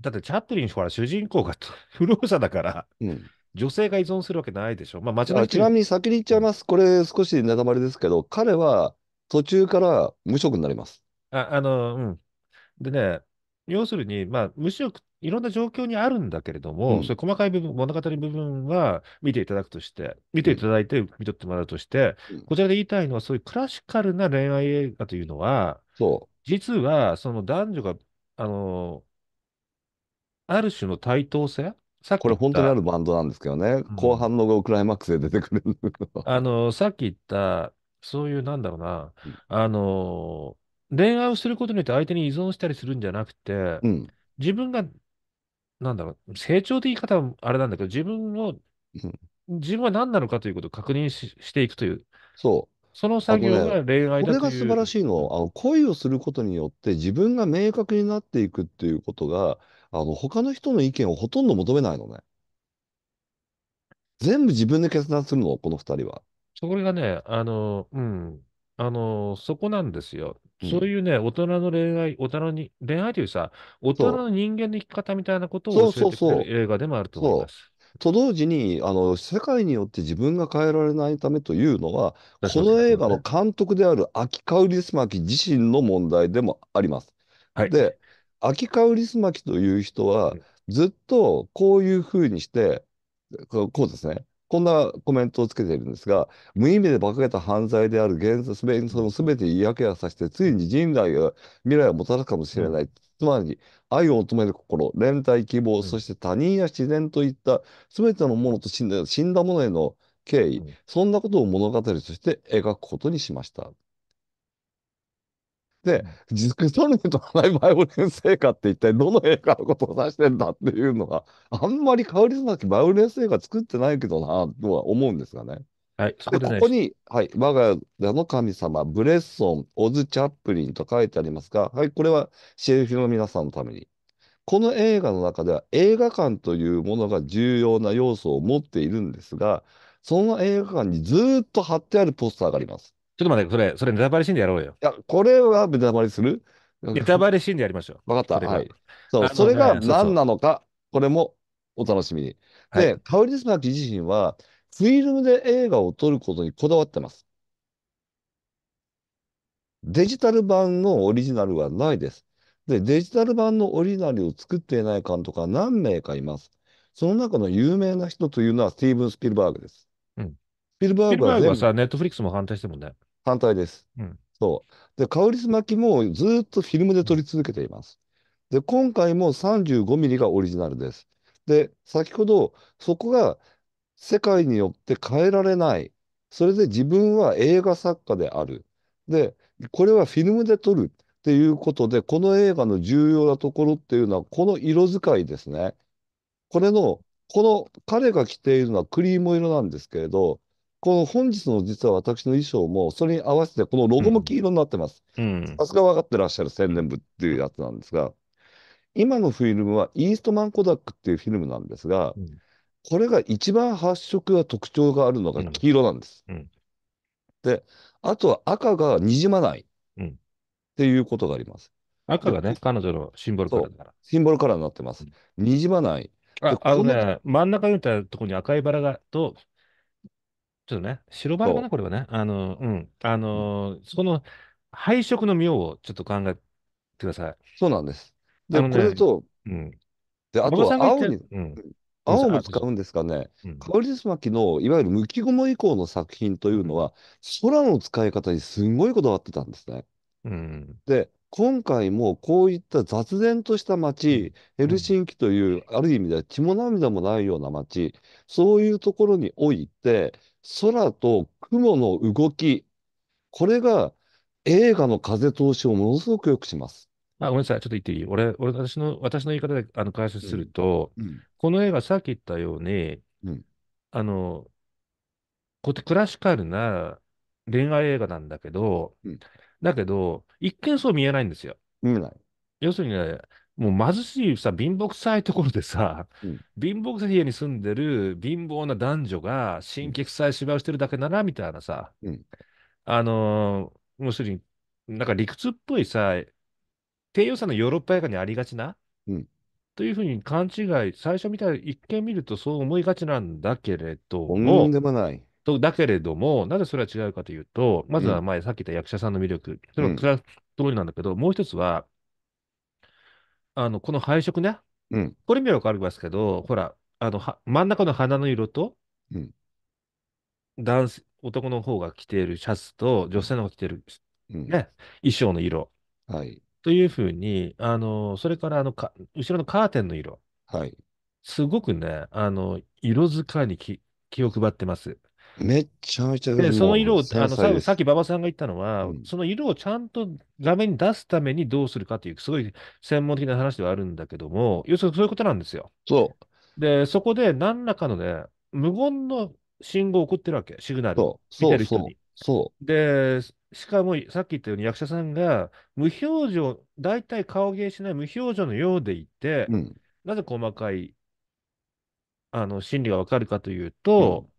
だってチャップリン、は主人公が 不老者だから、うん、女性が依存するわけないでしょ。まあ、ちなみに先に言っちゃいます。これ、少しネタバレですけど、彼は途中から無職になります。あ、あの、うん。でね、要するに、まあ、無視欲、いろんな状況にあるんだけれども、そ細かい部分、物語部分は見ていただくとして、見ていただいて、見とってもらうとして、こちらで言いたいのは、そういうクラシカルな恋愛映画というのは、そ実は、その男女が、あの、ある種の対等性さっこれ言っ本当にあた、るバンドなんですけどね、うん後半のクライマックスで出てくるあの、さっき言った、そういう、なんだろうな、あの、恋愛をすることによって相手に依存したりするんじゃなくて、うん、自分が、なんだろう、成長って言い方はあれなんだけど、自分を、自分は何なのかということを確認ししていくという。そう。その作業が恋愛だという、ね、これが素晴らしいのあの恋をすることによって自分が明確になっていくっていうことがあの他の人の意見をほとんど求めないのね全部自分で決断するのこの2人はそれがねあのうんあの、そこなんですよ。うそういうね、大人の恋愛、大人に恋愛というさ、大人の人間の生き方みたいなことを教えそうてくそうれる映画でもあると思います。う。と同時に、あの、世界によって自分が変えられないためというのは、この映画の監督である秋川リスマキ自身の問題でもあります。はい。で、秋川リスマキという人は、ずっとこういうふうにして、こうですね。こんなコメントをつけているんですが、無意味で馬鹿げた犯罪である現在、その全て嫌気がさして、ついに人類が未来をもたらすかもしれない。うん、つまり、愛を求める心、連帯、希望、そして他人や自然といった全てのものと死んだものへの敬意、うん、そんなことを物語として描くことにしました。で、ジクソルネとハイバイオレンス映画って一体どの映画のことを指してんだっていうのが、あんまり変わりなきバイオレンス映画作ってないけどな、とは思うんですがね。はい、でここに、はい、我が家の神様、ブレッソン、オズ・チャップリンと書いてありますが、はい、これはシェルフィの皆さんのために。この映画の中では映画館というものが重要な要素を持っているんですが、その映画館にずっと貼ってあるポスターがあります。ちょっと待って、それ、それネタバレシーンでやろうよ。いや、これはネタバレするネタバレシーンでやりましょう。わかった。はい。そう、それが何なのか、これもお楽しみに。で、カウリスマキ自身は、フィルムで映画を撮ることにこだわってます。デジタル版のオリジナルはないです。で、デジタル版のオリジナルを作っていない監督は何名かいます。その中の有名な人というのはスティーブン・スピルバーグです。うん、スピルバーグはさ、ネットフリックスも反対してもんね。反体です。うん、そう。で、カウリス巻きもずっとフィルムで撮り続けています。で、今回も35ミリがオリジナルです。で、先ほど、そこが世界によって変えられない。それで自分は映画作家である。で、これはフィルムで撮るっていうことで、この映画の重要なところっていうのは、この色使いですね。これの、この彼が着ているのはクリーム色なんですけれど、この本日の実は私の衣装も、それに合わせて、このロゴも黄色になってます。さすが分かってらっしゃる宣伝部っていうやつなんですが、今のフィルムはイーストマン・コダックっていうフィルムなんですが、うん、これが一番発色が特徴があるのが黄色なんです。うんうん、で、あとは赤がにじまないっていうことがあります。赤がね、彼女のシンボルカラーだから。シンボルカラーになってます。にじまない。あ、あのね、真ん中にいたところに赤いバラがとちょっとね、白バラかな、これはね。あの、うん。あのー、その配色の妙をちょっと考えてください。そうなんです。で、ねこれと、うん。で、あとは青にうん。青も使うんですかね。うんカオリスマキのいわゆる無機ゴム以降の作品というのは、空の使い方にすんごいこだわってたんですね。うん。で、今回もこういった雑然とした街、ヘルシンキという、ある意味では血も涙もないような街、そういうところにおいて、空と雲の動き、これが映画の風通しをものすごく良くします。あ、ごめんなさい、ちょっと言っていい俺、俺私の、私の言い方であの解説すると、うんうん、この映画、さっき言ったように、うん、あの、こうやってクラシカルな恋愛映画なんだけど、だけど、一見そう見えないんですよ。見えない。要するにね、もう貧しいさ、貧乏くさいところでさ、うん、貧乏くさい家に住んでる貧乏な男女が、神経臭い芝居をしてるだけなら、みたいなさ、うん、あのー、もうすでに、なんか理屈っぽいさ、低予算のヨーロッパ映画にありがちな、うん、というふうに勘違い、最初見た一見見るとそう思いがちなんだけれども、とんでもない。だけれども、なぜそれは違うかというと、まずは前、さっき言った役者さんの魅力、それはそれは通りなんだけど、もう一つは、あの、この配色ね。うん。これ見ればわかりますけど、ほら、あの、は真ん中の花の色と、うん。男性、男の方が着ているシャツと、女性の方が着ている、うん、ね、衣装の色。はい。というふうに、あの、それからあのか、後ろのカーテンの色。はい。すごくね、あの、色使いに気を配ってます。めちゃめちゃで、その色を、あのさっき馬場さんが言ったのは、うん、その色をちゃんと画面に出すためにどうするかという、すごい専門的な話ではあるんだけども、要するにそういうことなんですよ。そう。で、そこで何らかのね、無言の信号を送ってるわけ、シグナルを見てる人に。そうで、しかもさっき言ったように役者さんが無表情、大体顔芸しない無表情のようでいて、うん、なぜ細かいあの心理がわかるかというと、うん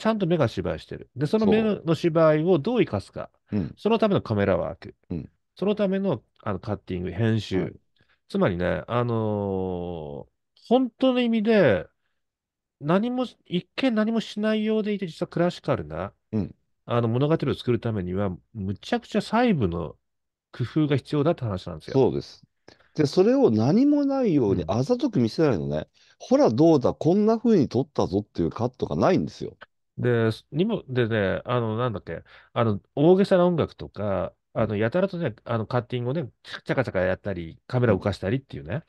ちゃんと目が芝居してる。で、その目の芝居をどう生かすか。そうん、そのためのカメラワーク。うん、そのためのあのカッティング、編集。はい、つまりね、あのー、本当の意味で、何も、一見何もしないようでいて、実はクラシカルな、うん、あの物語を作るためには、むちゃくちゃ細部の工夫が必要だって話なんですよ。そうです。で、それを何もないようにあざとく見せないのね。うん、ほら、どうだ、こんな風に撮ったぞっていうカットがないんですよ。で、にも、でね、あの、なんだっけ、あの、大げさな音楽とか、あの、やたらとね、あの、カッティングをね、チャカチャカやったり、カメラを動かしたりっていうね。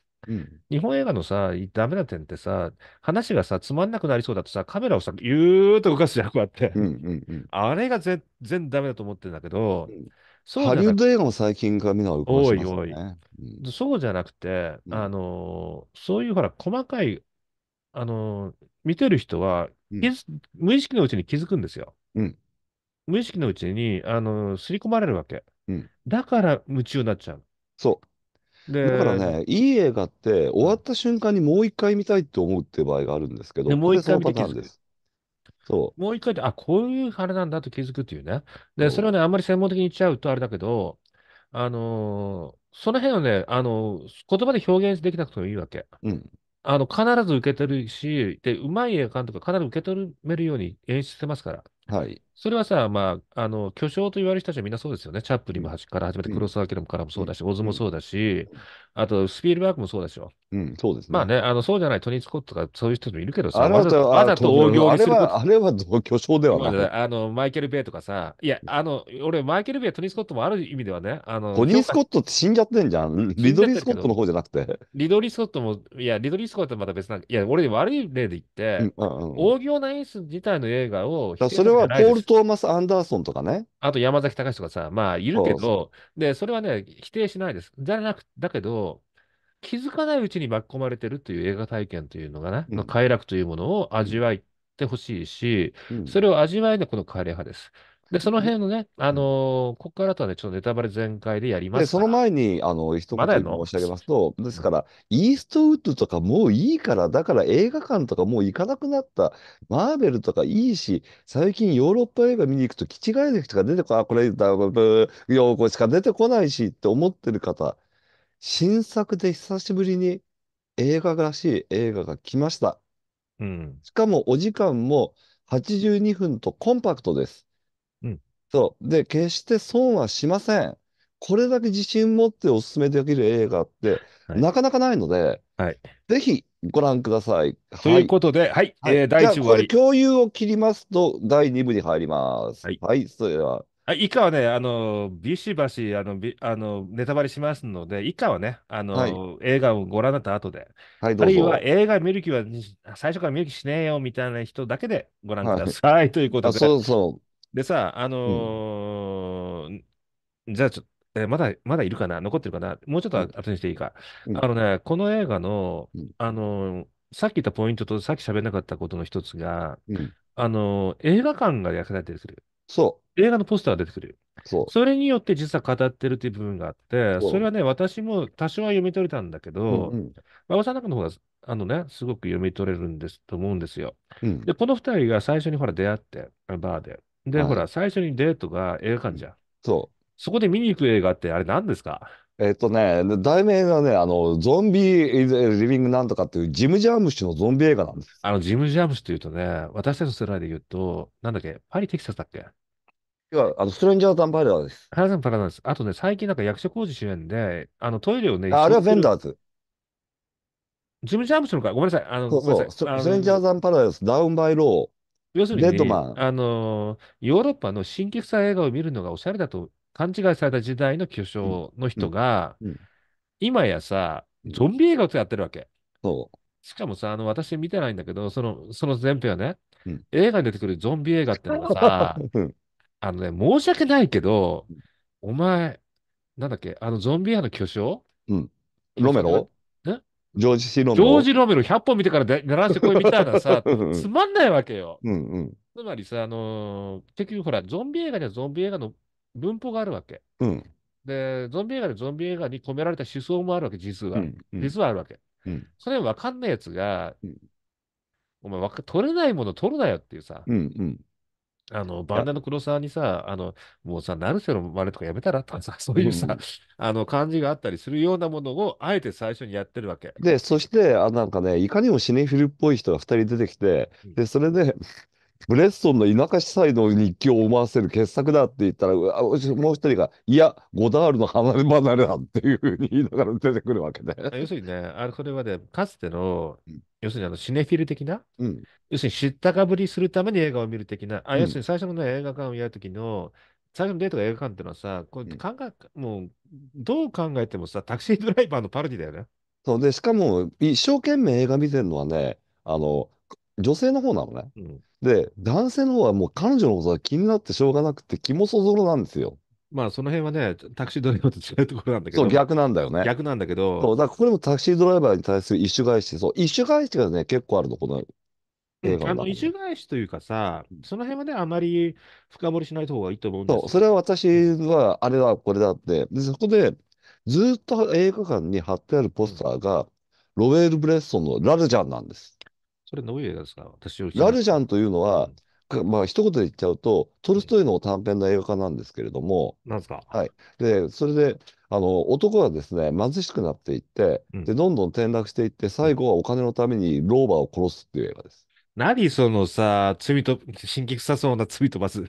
日本映画のさ、ダメな点ってさ、話がさ、つまんなくなりそうだとさ、カメラをさ、ゆーっと動かすじゃん、こうやって。あれが全然ダメだと思ってるんだけど、うそうハリウッド映画も最近カメラ動かしてますよね。おいおいそうじゃなくて、あのー、そういうほら、細かい、あのー、見てる人は、うん、無意識のうちに気づくんですよ。うん、無意識のうちに、あの、刷り込まれるわけ。うん、だから夢中になっちゃう。そう。だからね、いい映画って終わった瞬間にもう一回見たいって思うって場合があるんですけど、もう一回見た気です。そう。もう一回で、あ、こういうあれなんだと気づくっていうね。で、それはね、あんまり専門的に言っちゃうとあれだけど、あのー、その辺をね、あのー、言葉で表現できなくてもいいわけ。うん。あの、必ず受け取るし、で、うまい映画監督は必ず受け止めるように演出してますから。はい。それはさ、まあ、あの、巨匠と言われる人たちはみんなそうですよね。チャップリンも端から始めて、クロスアケルもからもそうだし、オズもそうだし、あと、スピルバーグもそうでしょ。うん、そうですね。まあね、あの、そうじゃないトニー・スコットとかそういう人もいるけどさ、あれはわざわざと大行にするあれは、あれは巨匠ではない。あの、マイケル・ベイとかさ、いや、あの、俺、マイケル・ベイ、トニー・スコットもある意味ではね、あの、トニー・スコットって死んじゃってんじゃん。リドリー・スコットの方じゃなくて。リドリー・スコットも、いや、リドリー・スコットはまた別な、いや、俺、悪い例で言って、うんうんうん、大行な演出自体の映画を、それれはポール・トーマス・アンダーソンとかね。あと山崎隆とかさ、まあいるけど、で、それはね、否定しないです。じゃなく、だけど、気づかないうちに巻き込まれてるという映画体験というのがね、うん、の快楽というものを味わってほしいし、うん、それを味わいのこのレー派です。で、その辺のね、あのー、ここからとはね、ちょっとネタバレ全開でやりますで、その前に、あの、一言申し上げますと、ま、ですから、イーストウッドとかもういいから、だから映画館とかもう行かなくなった、マーベルとかいいし、最近ヨーロッパ映画見に行くと、気違いのとか出てこあ、これ、だぶよこしか出てこないしって思ってる方、新作で久しぶりに映画らしい映画が来ました。うん、しかもお時間も82分とコンパクトです。そう。で、決して損はしません。これだけ自信持ってお勧めできる映画って、なかなかないので、はい。ぜひご覧ください。ということで、はい。はい、えー第1部終こわれり。共有を切りますと、第2部に入ります。はいはい、それでは。あ、以下はね、あの、ビシバシ、あの、あのネタバレしますので、以下はね、あの、はい映画をご覧になった後で、はい、どあうるいぞは。映画見る気は最初から見る気しねえよみたいな人だけでご覧ください、ということあで、そうそう。でさ、あのーうん、じゃあちょ、えー、まだ、まだいるかな残ってるかなもうちょっと後にしていいか。うん、あのね、この映画の、あのー、さっき言ったポイントとさっき喋れなかったことの一つが、あのー、映画館が役立ってくる。そう。映画のポスターが出てくる。そう。それによって実は語ってるっていう部分があって、それはね、私も多少は読み取れたんだけど、うんうん、さんな中かの方が、あのね、すごく読み取れるんですと思うんですよ。うん、で、この2人が最初にほら出会って、バーで。で、はいほら、最初にデートが映画館じゃん。そそこで見に行く映画ってあれ何ですかえっとね、題名がね、あの、ゾンビ・リビングなんとかっていうジム・ジャームシュのゾンビ映画なんです。あの、ジム・ジャームシュというとね、私たちの世代で言うと、なんだっけ、パリ・テキサスだっけいや、あの、ストレンジャー・ザン・パラーです。ハラザン・パラダイス。あとね、最近なんか役所広司主演で、あの、トイレをね、ああれはフェベンダーズ。ジム・ジャームシュのか、ごめんなさい。あの、そうごめんなそう。さい。ストレンジャー・ザン・パラダイス、ダウン・バイ・ロー。要するに、ね、あの、ヨーロッパの新規臭い映画を見るのがおしゃれだと勘違いされた時代の巨匠の人が、今やさ、ゾンビ映画をやってるわけ。しかもさ、あの、私見てないんだけど、その、その前編はね、映画に出てくるゾンビ映画ってのがさ、あのね、申し訳ないけど、お前、なんだっけ、あのゾンビ映画の巨匠、ロメロジョージ・シロメジョージ・ロメロ100本見てから鳴らしてこいみたいなさ、つまんないわけよ。うんうん、つまりさ、あのー、結局ほら、ゾンビ映画にはゾンビ映画の文法があるわけ。うん、で、ゾンビ映画にはゾンビ映画に込められた思想もあるわけ、実は。うんうん、実はあるわけ。うん、それわかんないやつが、うん、お前、取れないもの取るなよっていうさ、うんうん、あの、バンダの黒沢にさ、あの、もうさ、ルセの真似とかやめたらとかさ、そういうさ、うん、あの、感じがあったりするようなものを、あえて最初にやってるわけ。で、そして、あなんかね、いかにもシネフィルっぽい人が2人出てきて、で、それで、ブレストンの田舎司祭の日記を思わせる傑作だって言ったら、もう一人が、いや、ゴダールの離れ離れだっていうふうに言いながら出てくるわけで、ね。要するにね、あれ、これはね、かつての、要するにあのシネフィル的な、うん、要するに知ったかぶりするために映画を見る的な、あ要するに最初の、ね、映画館をやるときの、最初のデートが映画館っていうのはさ、これ考え、うん、もうどう考えてもさ、タクシードライバーのパロディだよね。そうで、しかも一生懸命映画見てるのはね、あの女性の方なのね、うん、で、男性の方はもう彼女のことが気になってしょうがなくて、気もそぞろなんですよ。まあその辺はね、タクシードライバーと違うところなんだけど。そう、逆なんだよね。逆なんだけど。そう、だからこれもタクシードライバーに対する一種返し、そう、一種返しがね、結構あるの、この映画、うあの、一種返しというかさ、その辺はね、あまり深掘りしない方がいいと思うんですそう、それは私は、あれはこれだって。で、そこで、ずっと映画館に貼ってあるポスターが、ロウェール・ブレッソンのラルジャンなんです。それどういう映画ですか私ラルジャンというのは、うんまあ一言で言っちゃうと、トルストイの短編の映画化なんですけれども、なんですか、はい、でそれであの男はですね貧しくなっていって、うん、で、どんどん転落していって、最後はお金のために老婆を殺すっていう映画です。何そのさ、罪と、神経臭そうな罪飛ばす。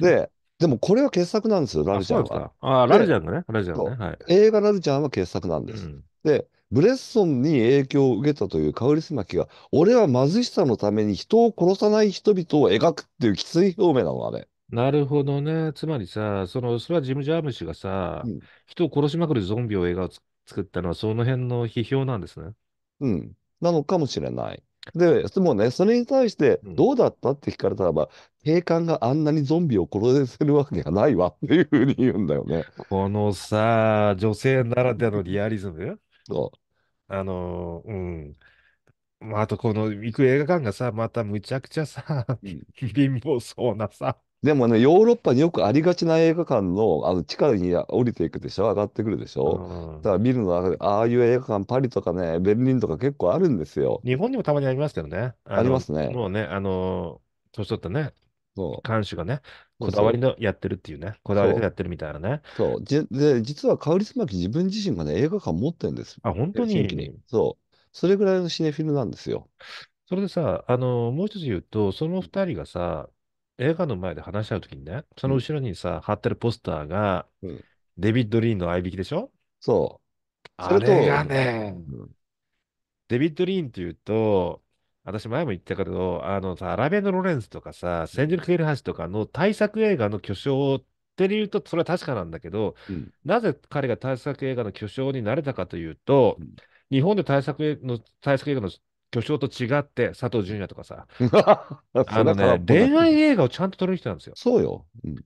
で、でもこれは傑作なんですよ、ラルジャンは。ああ、ラルジャンがね、ラルジャンね、はい。映画ラルジャンは傑作なんです。うん、で、ブレッソンに影響を受けたというカウリスマキが、俺は貧しさのために人を殺さない人々を描くっていうきつい表明なの、あれ。なるほどね。つまりさ、その、それはジム・ジャーム氏がさ、うん、人を殺しまくるゾンビを映画を作ったのは、その辺の批評なんですね。うん。なのかもしれない。で、もうね、それに対して、どうだったって聞かれたらば、警官があんなにゾンビを殺せるわけがないわっていうふうに言うんだよね。このさ、女性ならではのリアリズムそう。あの、うん。まあ、あとこの行く映画館がさ、またむちゃくちゃさ、貧乏そうなさ、でもね、ヨーロッパによくありがちな映画館の、あの地下に降りていくでしょ、上がってくるでしょ。うんだから見るのは、ああいう映画館、パリとかね、ベルリンとか結構あるんですよ。日本にもたまにありますけどね。ありますねもうね、あの、年取ったね、そう。看守がね、こだわりのやってるっていうね、こだわりでやってるみたいなね。そう。で、実は、ウりスまき自分自身がね、映画館持ってるんです。あ、本当にに。そう。それぐらいのシネフィルなんですよ。それでさ、あの、もう一つ言うと、その二人がさ、映画の前で話し合うときにね、その後ろにさ、貼ってるポスターが、うんデビッド・リーンの合いびきでしょそう。あれがね、うん、デビッド・リーンっていうと、私前も言ったけど、あのさ、アラベのロレンスとかさ、センジェル・クエルハシとかの大作映画の巨匠って言うと、それは確かなんだけど、うん、なぜ彼が大作映画の巨匠になれたかというと、うん、日本で大作の大作映画の巨匠と違って、佐藤淳也とかさ、あのね、恋愛映画をちゃんと撮る人なんですよ。そうよ。うん、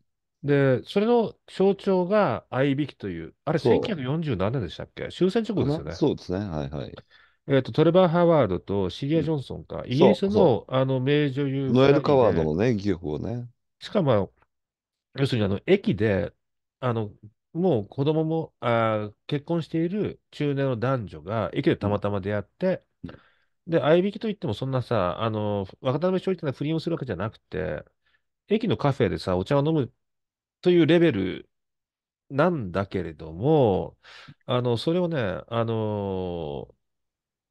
で、それの象徴が、相引きという、あれ、1 9 4 7何年でしたっけ終戦直後ですよね。そうですね。はいはい。えーと、トレバー・ハワードとシリア・ジョンソンか、うん、イギリスのあの名女優、ノエル・カワードのね、ギフをね。しかも、要するにあの駅であのもう子供もあ結婚している中年の男女が駅でたまたま出会って、で、合いびきといってもそんなさ、あの、渡辺翔一の不倫をするわけじゃなくて、駅のカフェでさ、お茶を飲むというレベルなんだけれども、あの、それをね、あの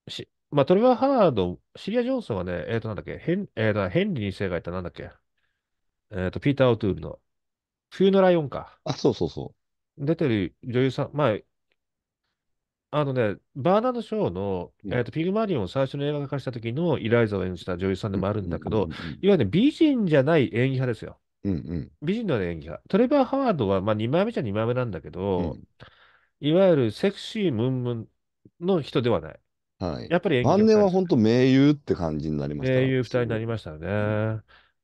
し、まあ、トレバー・ハード、シリア・ジョンソンはね、えっ、と、なんだっけ、ヘン,、えと、ヘンリー2世がいた、なんだっけ、えっ、と、ピーター・オトゥールの、冬のライオンか。あ、そうそうそう。出てる女優さん、まあ、あのね、バーナード・ショーの、えーと、ピグマリオンを最初の映画化した時のイライザを演じた女優さんでもあるんだけど、いわゆる美人じゃない演技派ですよ。うんうん美人の演技派。トレバー・ハワードは、まあ、2枚目じゃ2枚目なんだけど、いわゆるセクシームンムンの人ではない。はい。やっぱり演技晩年は本当名優って感じになりました。名優2人になりましたよね。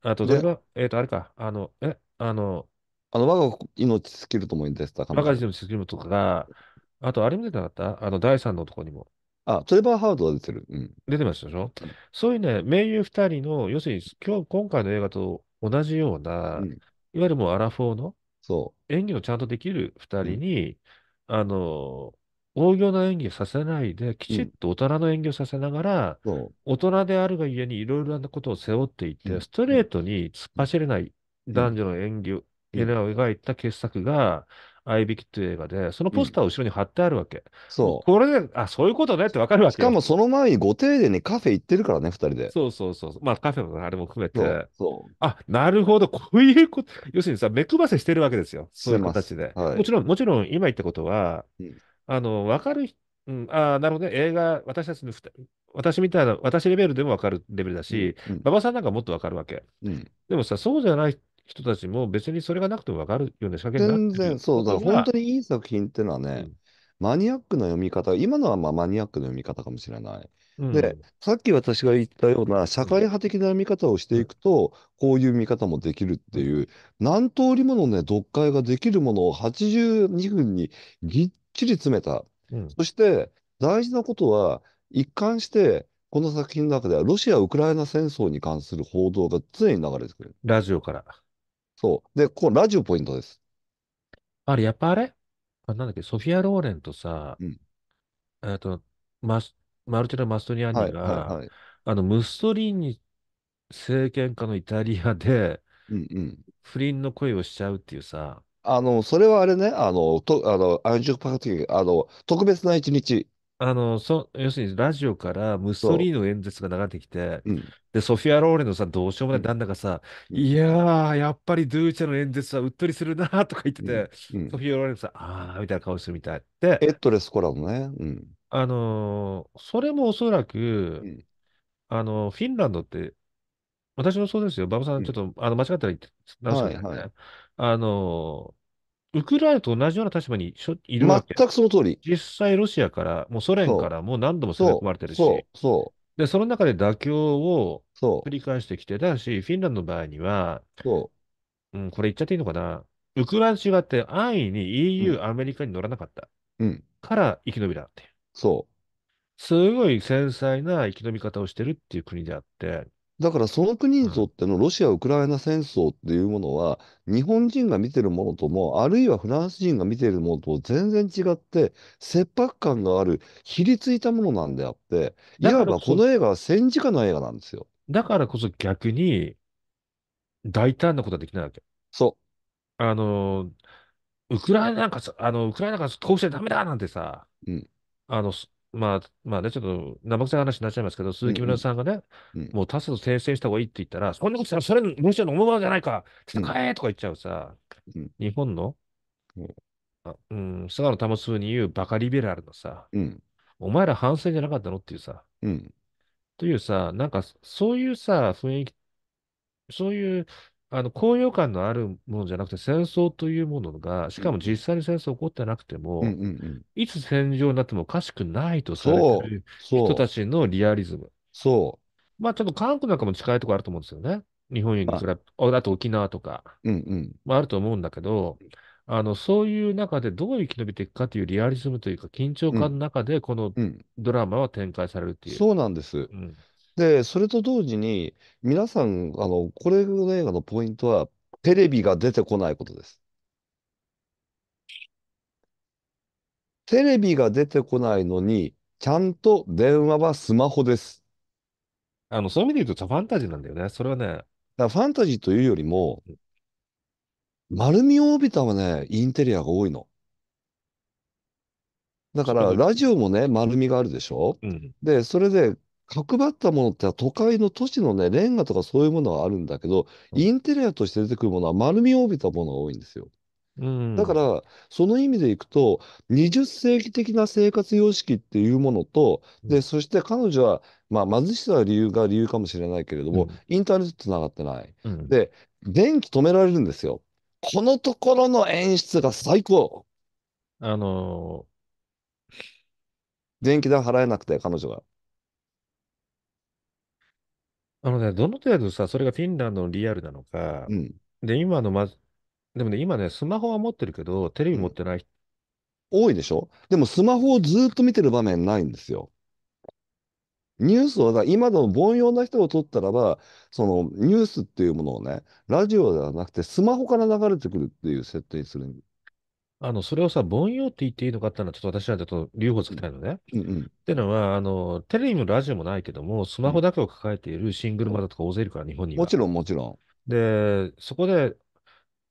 あと、トレバー、えっと、あれか、あの、え、あの、あの、我が命尽きるともに出てたかな。我が命尽きるとかが、あと、あれ見てなかったあの、第三のとこにも。あ、トレバー・ハードは出てる。うん。出てましたでしょ、うん、そういうね、名優二人の、要するに今日、今回の映画と同じような、うん、いわゆるもうアラフォーの、そう。演技をちゃんとできる二人に、うん、あの、大行な演技をさせないで、きちっと大人の演技をさせながら、うん、大人であるがゆえにいろいろなことを背負っていって、うん、ストレートに突っ走れない男女の演技を、うん、を描いた傑作が、合いきという映画で、そのポスターを後ろに貼ってあるわけ。そう。これで、あ、そういうことねってわかるわけ。しかもその前にご丁寧にカフェ行ってるからね、二人で。そうそうそう。まあカフェもあれも含めて。そうあ、なるほど。こういうこと、要するにさ、目配せしてるわけですよ。そういう形で。はい、もちろん、もちろん今言ったことは、うん、あの、わかるうん、あなるほどね、映画、私たちの私みたいな、私レベルでも分かるレベルだし、馬、う、場、ん、さんなんかもっと分かるわけ、うん。でもさ、そうじゃない人たちも別にそれがなくても分かるような仕掛けにな全然そうだ、本当にいい作品っていうのはね、うん、マニアックな読み方、今のはまあマニアックな読み方かもしれない。うん、で、さっき私が言ったような社会派的な読み方をしていくと、こういう見方もできるっていう、何通りものね、読解ができるものを82分にぎっちり詰めた。うん、そして、大事なことは、一貫して、この作品の中ではロシア・ウクライナ戦争に関する報道が常に流れてくる。ラジオから。そう。で、ここラジオポイントです。あれ、やっぱあれあなんだっけ、ソフィア・ローレンとさ、うん。えっと、マス、マルティナ・マストリアーはい、はい、が、はい。あの、ムッソリーニ政権下のイタリアでうんうん。不倫の恋をしちゃうっていうさ、あの、それはあれね、あの、と、あの、アンジュパーティー、あの、特別な一日。あの、そ、要するにラジオからムッソリーニの演説が流れてきて、うん、で、ソフィア・ローレンのさ、どうしようもない旦那がさ、いやー、やっぱりドゥーチャの演説はうっとりするなーとか言ってて、ソフィア・ローレンさ、あーみたいな顔してるみたい。で、エッドレスコラムね。あのーそれもおそらく、あの、フィンランドって、私もそうですよ。馬場さん、ちょっと、あの、間違ったら言って、直してくださいね。あのウクライナと同じような立場にしょいるわけ全くその通り。実際、ロシアから、もうソ連からもう何度も攻め込まれてるし、そうそでその中で妥協を繰り返してきて、だし、フィンランドの場合には、そうん、これ言っちゃっていいのかな、ウクライナと違って安易に EU、アメリカに乗らなかった、うん、から生き延びたってそうすごい繊細な生き延び方をしてるっていう国であって、だからその国にとってのロシア・ウクライナ戦争っていうものは、日本人が見てるものとも、あるいはフランス人が見てるものと全然違って、切迫感がある、ひりついたものなんであって、いわばこの映画は戦時下の映画なんですよ。だからこそ逆に、大胆なことはできないわけ。そう。あの、ウクライナなんか、あの、ウクライナからうしちゃダメだなんてさ、うん、あの、まあ、まあね、ちょっと生臭い話になっちゃいますけど、鈴木村さんがね、うんうん、もう他者と訂正した方がいいって言ったら、うん、そんなことしたら、それ、むしろ思うわじゃないか、帰えとか言っちゃうさ、うん、日本の、うん、菅野保うに言うバカリベラルのさ、お前ら反省じゃなかったのっていうさ、というさ、なんかそういうさ、雰囲気、そういうあの高揚感のあるものじゃなくて、戦争というものが、しかも実際に戦争起こってなくても、うんうんうん、いつ戦場になってもおかしくないとされる人たちのリアリズム。そう。まあ、ちょっと韓国なんかも近いところあると思うんですよね。日本に比べ、あ、あと沖縄とか、うんうんまあ、あると思うんだけど、あのそういう中でどう生き延びていくかというリアリズムというか、緊張感の中で、このドラマは展開されるっていう。うん、そうなんです、うんで、それと同時に、皆さん、あの、これの映画のポイントは、テレビが出てこないことです。テレビが出てこないのに、ちゃんと電話はスマホです。あの、そういう意味で言うと、ファンタジーなんだよね。それはね。だからファンタジーというよりも、丸みを帯びたはね、インテリアが多いの。だから、ラジオもね、丸みがあるでしょうん。で、それで、角張ったものって都会の都市のね、レンガとかそういうものはあるんだけど、インテリアとして出てくるものは丸みを帯びたものが多いんですよ。うん、だから、その意味でいくと、20世紀的な生活様式っていうものと、で、そして彼女は、まあ、貧しさは理由が理由かもしれないけれども、うん、インターネットつながってない。うん、で、電気止められるんですよ。このところの演出が最高あのー、電気代払えなくて、彼女が。あのね、どの程度さ、それがフィンランドのリアルなのか、うん。で、今のま、でもね、今ね、スマホは持ってるけど、テレビ持ってない人、多いでしょでもスマホをずっと見てる場面ないんですよ。ニュースはだ今の凡庸な人を取ったらば、そのニュースっていうものをね、ラジオではなくてスマホから流れてくるっていう設定にする。あの、それをさ、凡庸って言っていいのかってのは、ちょっと私はちょっと留保つけたいのね。うんっていうのは、あの、テレビもラジオもないけども、スマホだけを抱えているシングルマザーとか大勢いるから、日本には。もちろん、もちろん。で、そこで、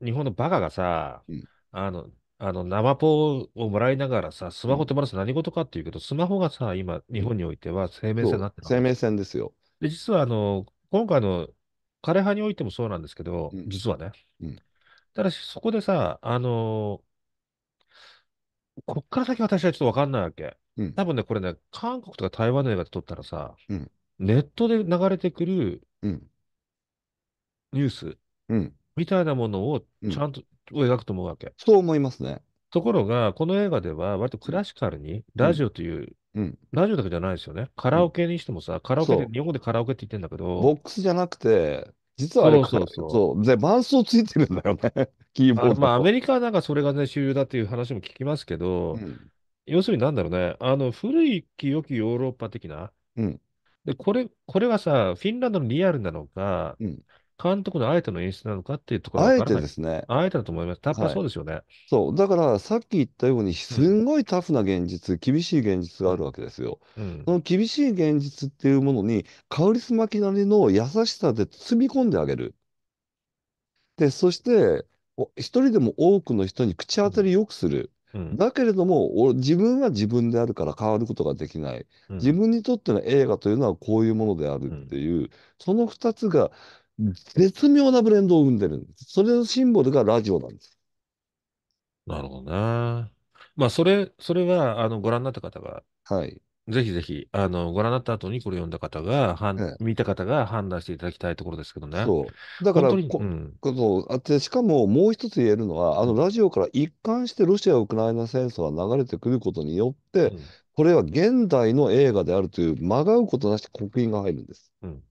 日本のバカがさ、うん、あの、あの、生ポーをもらいながらさ、スマホ手放す何事かっていうけど、スマホがさ、今、日本においては生命線になってる。生命線ですよ。で、実は、あの、今回の枯葉においてもそうなんですけど、実はね。うん、ただし、そこでさ、あのこっから先私はちょっとわかんないわけ。うん多分ね、これね、韓国とか台湾の映画で撮ったらさ、うんネットで流れてくるうんニュースうんみたいなものをちゃんと描くと思うわけ。そう思いますね。ところが、この映画では割とクラシカルに、ラジオという、うんラジオだけじゃないですよね。カラオケにしてもさ、カラオケで、日本語でカラオケって言ってんだけど、ボックスじゃなくて、実はあれそうそうそう。で、伴奏ついてるんだよね。キーボード。まあ、アメリカはなんかそれがね、主流だっていう話も聞きますけど、うん、要するになんだろうね、あの、古い清きヨーロッパ的な、うん、で、これ、これはさ、フィンランドのリアルなのか、うん監督のあえての演出なのかっていうところあえてですね。あえてだと思います。やっぱそうですよね。はい、そう。だから、さっき言ったように、すんごいタフな現実、うん、厳しい現実があるわけですよ。うん、その厳しい現実っていうものに、カウリスマキなりの優しさで包み込んであげる。で、そして、一人でも多くの人に口当たりよくする。うん、だけれども自分は自分であるから変わることができない、自分にとっての映画というのはこういうものであるっていう、その2つが絶妙なブレンドを生んでるんです。それのシンボルがラジオなんです。なるほどな。まあ、それ、それは、あの、ご覧になった方が、はい。ぜひぜひ、あの、ご覧になった後にこれ読んだ方が、はん、見た方が判断していただきたいところですけどね。そう。だからこ、うん。そうあってしかももう一つ言えるのは、あのラジオから一貫してロシア・ウクライナ戦争が流れてくることによっうて、ん。これは現代の映画であるという、まがうことなし刻印が入るんです。うん。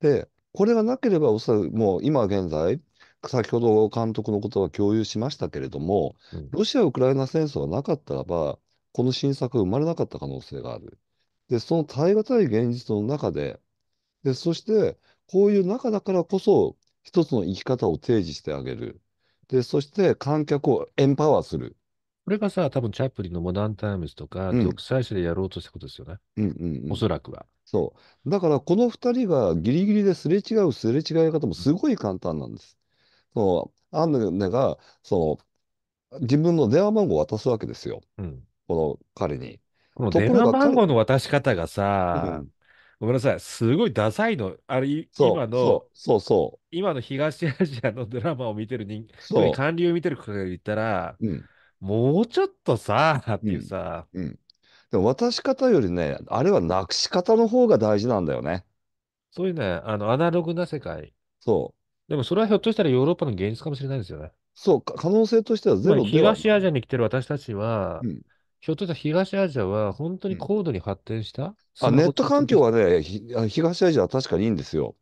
で、これがなければ、おそらくもう今現在、先ほど監督のことは共有しましたけれども、ロシア・ウクライナ戦争がなかったらば、この新作は生まれなかった可能性がある。で、その耐え難い現実の中で、で、そして、こういう中だからこそ、一つの生き方を提示してあげる。で、そして観客をエンパワーする。これがさ、多分チャップリンのモダンタイムズとか、うん独裁者でやろうとしたことですよね。うんうんうんおそらくは。そう。だからこの2人がギリギリですれ違うすれ違い方もすごい簡単なんです。そのアンネがその自分の電話番号を渡すわけですよ、うん。この彼に。この電話番号の渡し方がさ、うんごめんなさい、すごいダサいの。あれ、のそうそうそう今の東アジアのドラマを見てる人、そう韓流を見てる方が言ったら、うんもうちょっとさ、っていうさ。うん。でも渡し方よりね、あれはなくし方の方が大事なんだよね。そういうね、あの、アナログな世界。そう。でもそれはひょっとしたらヨーロッパの現実かもしれないですよね。そう可能性としてはゼロではな東アジアに来てる私たちは、うん、ひょっとしたら東アジアは本当に高度に発展した、うん、あネット環境はね、東アジアは確かにいいんですよ。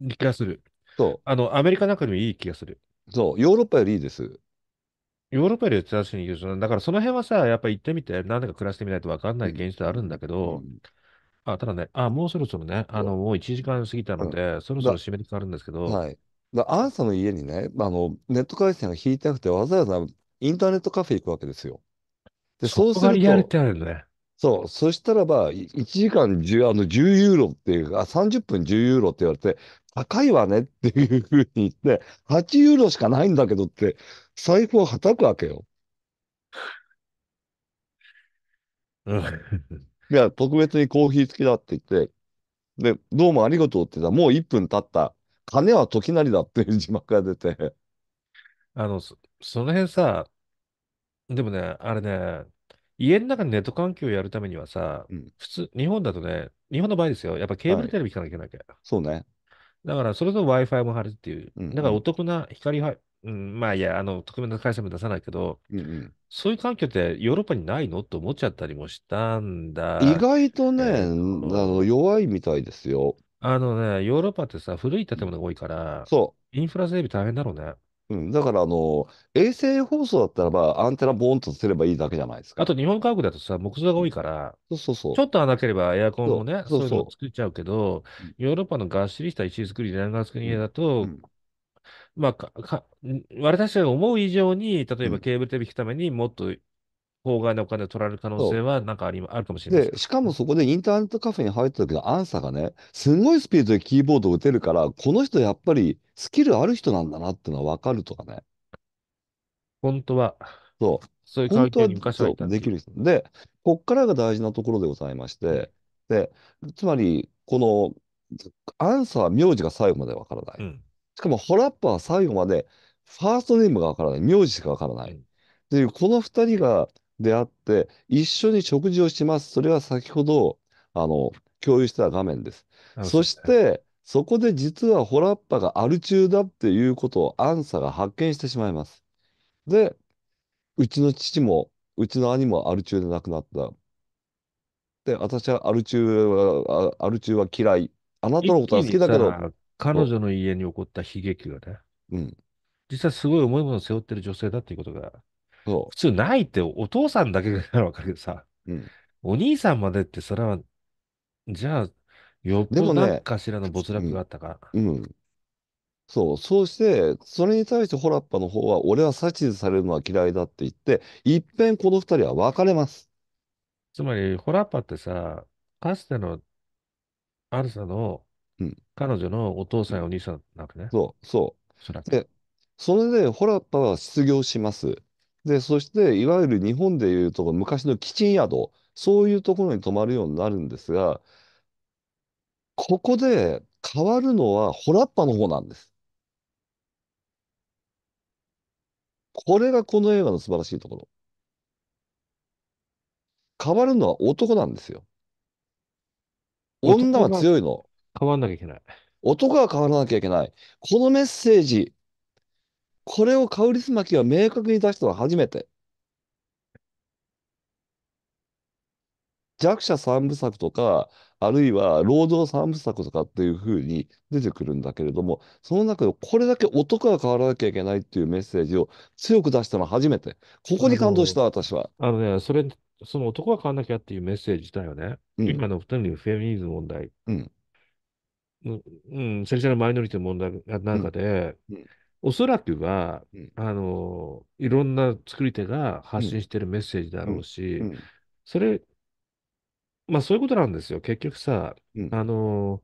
いい気がする。そう。あの、アメリカなんかでもいい気がする。そう、ヨーロッパよりいいです。ヨーロッパよりにだからその辺はさ、やっぱ行ってみて、何でか暮らしてみないと分かんない現実あるんだけど、あただね、あ、もうそろそろね、あの、もう1時間過ぎたので、そろそろ締めに変わるんですけど、はい。だアーサの家にね、あの、ネット回線が引いてなくて、わざわざインターネットカフェ行くわけですよ。で、そうするリアあるね。そう、そしたらば、1時間10、あの10ユーロっていうか、30分10ユーロって言われて、高いわねっていうふうに言って、8ユーロしかないんだけどって、財布をはたくわけよ。うん、いや、特別にコーヒー付きだって言って、で、どうもありがとうって言ったら、もう1分経った、金は時なりだっていう字幕が出て。あの、そその辺さ、でもね、あれね、家の中にネット環境をやるためにはさ、うん普通、日本だとね、日本の場合ですよ、やっぱケーブルテレビ行かなきゃいけないわけ。そうね。だから、それと Wi-Fi も貼るっていう、だからお得な光は、うん、まあいや、あの、特別な会社も出さないけど、うんうん、そういう環境ってヨーロッパにないのと思っちゃったりもしたんだ。意外とね、あの弱いみたいですよ。あのね、ヨーロッパってさ、古い建物が多いから、そう。インフラ整備大変だろうね。うん、だからあの衛星放送だったらば、アンテナボーンとすればいいだけじゃないですか。あと日本家屋だとさ、木造が多いから、そうそうそうちょっと穴ければエアコンもね、そうそういうの作っちゃうけど、ヨーロッパのがっしりした石造りでンガ作りだと、うんうんまあ、かか私が思う以上に、例えばケーブルテレビ引くためにもっと法外なお金を取られる可能性はなんかありあるかもしれないでしかもそこでインターネットカフェに入った時のアンサーがね、すごいスピードでキーボードを打てるから、この人やっぱりスキルある人なんだなっていうのは分かるとかね。本当は、そう。そういう環境に昔はいたできる人。で、こっからが大事なところでございまして、で、つまり、この、アンサー、名字が最後までわからない。うん、しかも、ホラッパーは最後まで、ファーストネームがわからない。名字しかわからない。っていう、この2人がであって、一緒に食事をします。それは先ほど、あの、共有した画面です。そして、そこで実はホラッパがアル中だっていうことをアンサが発見してしまいます。で、うちの父も、うちの兄もアル中で亡くなった。で、私はアル中は、アル中は嫌い。あなたのことは好きだけど。彼女の家に起こった悲劇がね、うん。実はすごい重いものを背負ってる女性だっていうことがそう普通ないってお父さんだけがらわかるけどさ、うん、お兄さんまでってそれは、じゃあ、よっぽど何かしらの没落があったか。ね、うん、うん、そう、そうして、それに対してホラッパの方は、俺は指図されるのは嫌いだって言って、いっぺんこの二人は別れます。つまり、ホラッパってさ、かつてのアルサの、彼女のお父さんやお兄さんなわけね。そう、そう。そで、それでホラッパは失業します。で、そして、いわゆる日本でいうと昔のキッチン宿、そういうところに泊まるようになるんですが、ここで変わるのは、ホラッパの方なんです。これがこの映画の素晴らしいところ。変わるのは男なんですよ。女は強いの。変わんなきゃいけない。男は変わらなきゃいけない。このメッセージ、これをカウリスマキが明確に出したのは初めて。弱者三部作とか、あるいは労働三部作とかっていうふうに出てくるんだけれども、その中でこれだけ男が変わらなきゃいけないっていうメッセージを強く出したのは初めて。ここに感動した、私は。あのね、それ、その男が変わらなきゃっていうメッセージ自体はね、うん、今の二人のフェミニズム問題、うん、うん、セクシャルマイノリティの問題がなんかで、うん、おそらくは、うん、あの、いろんな作り手が発信してるメッセージだろうし、うんうん、それ、まあそういうことなんですよ。結局さ、あの、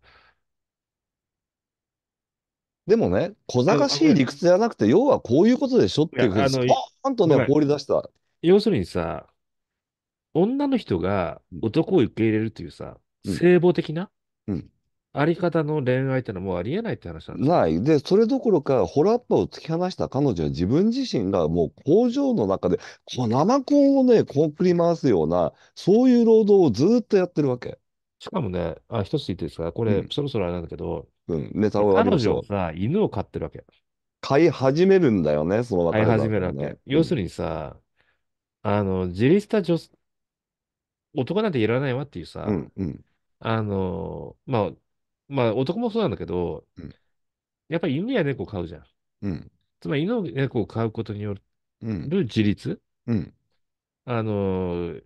でもね、小賢しい理屈じゃなくて、要はこういうことでしょっていうふうに、スパーンとね、放り出した。要するにさ、女の人が男を受け入れるというさ、うん、聖母的な、うん、あり方の恋愛ってのはもうありえないって話なんですない。で、それどころか、ホラッパを突き放した彼女は自分自身がもう工場の中で、こう生コンをね、こうくり回すような、そういう労働をずっとやってるわけ。しかもね、あ、一つ言っていいですかこれ、うんそろそろあれなんだけど、うん、ネタを彼女ょさ、犬を飼ってるわけ。飼い始めるんだよね、その若飼い始めるわねけ。。要するにさ、あの、自立した女、男なんていらないわっていうさ、うん、うん、あの、まあ、まあ男もそうなんだけど、うん、やっぱり犬や猫飼うじゃん。うん、つまり犬や猫を飼うことによる自立、うん、あのー、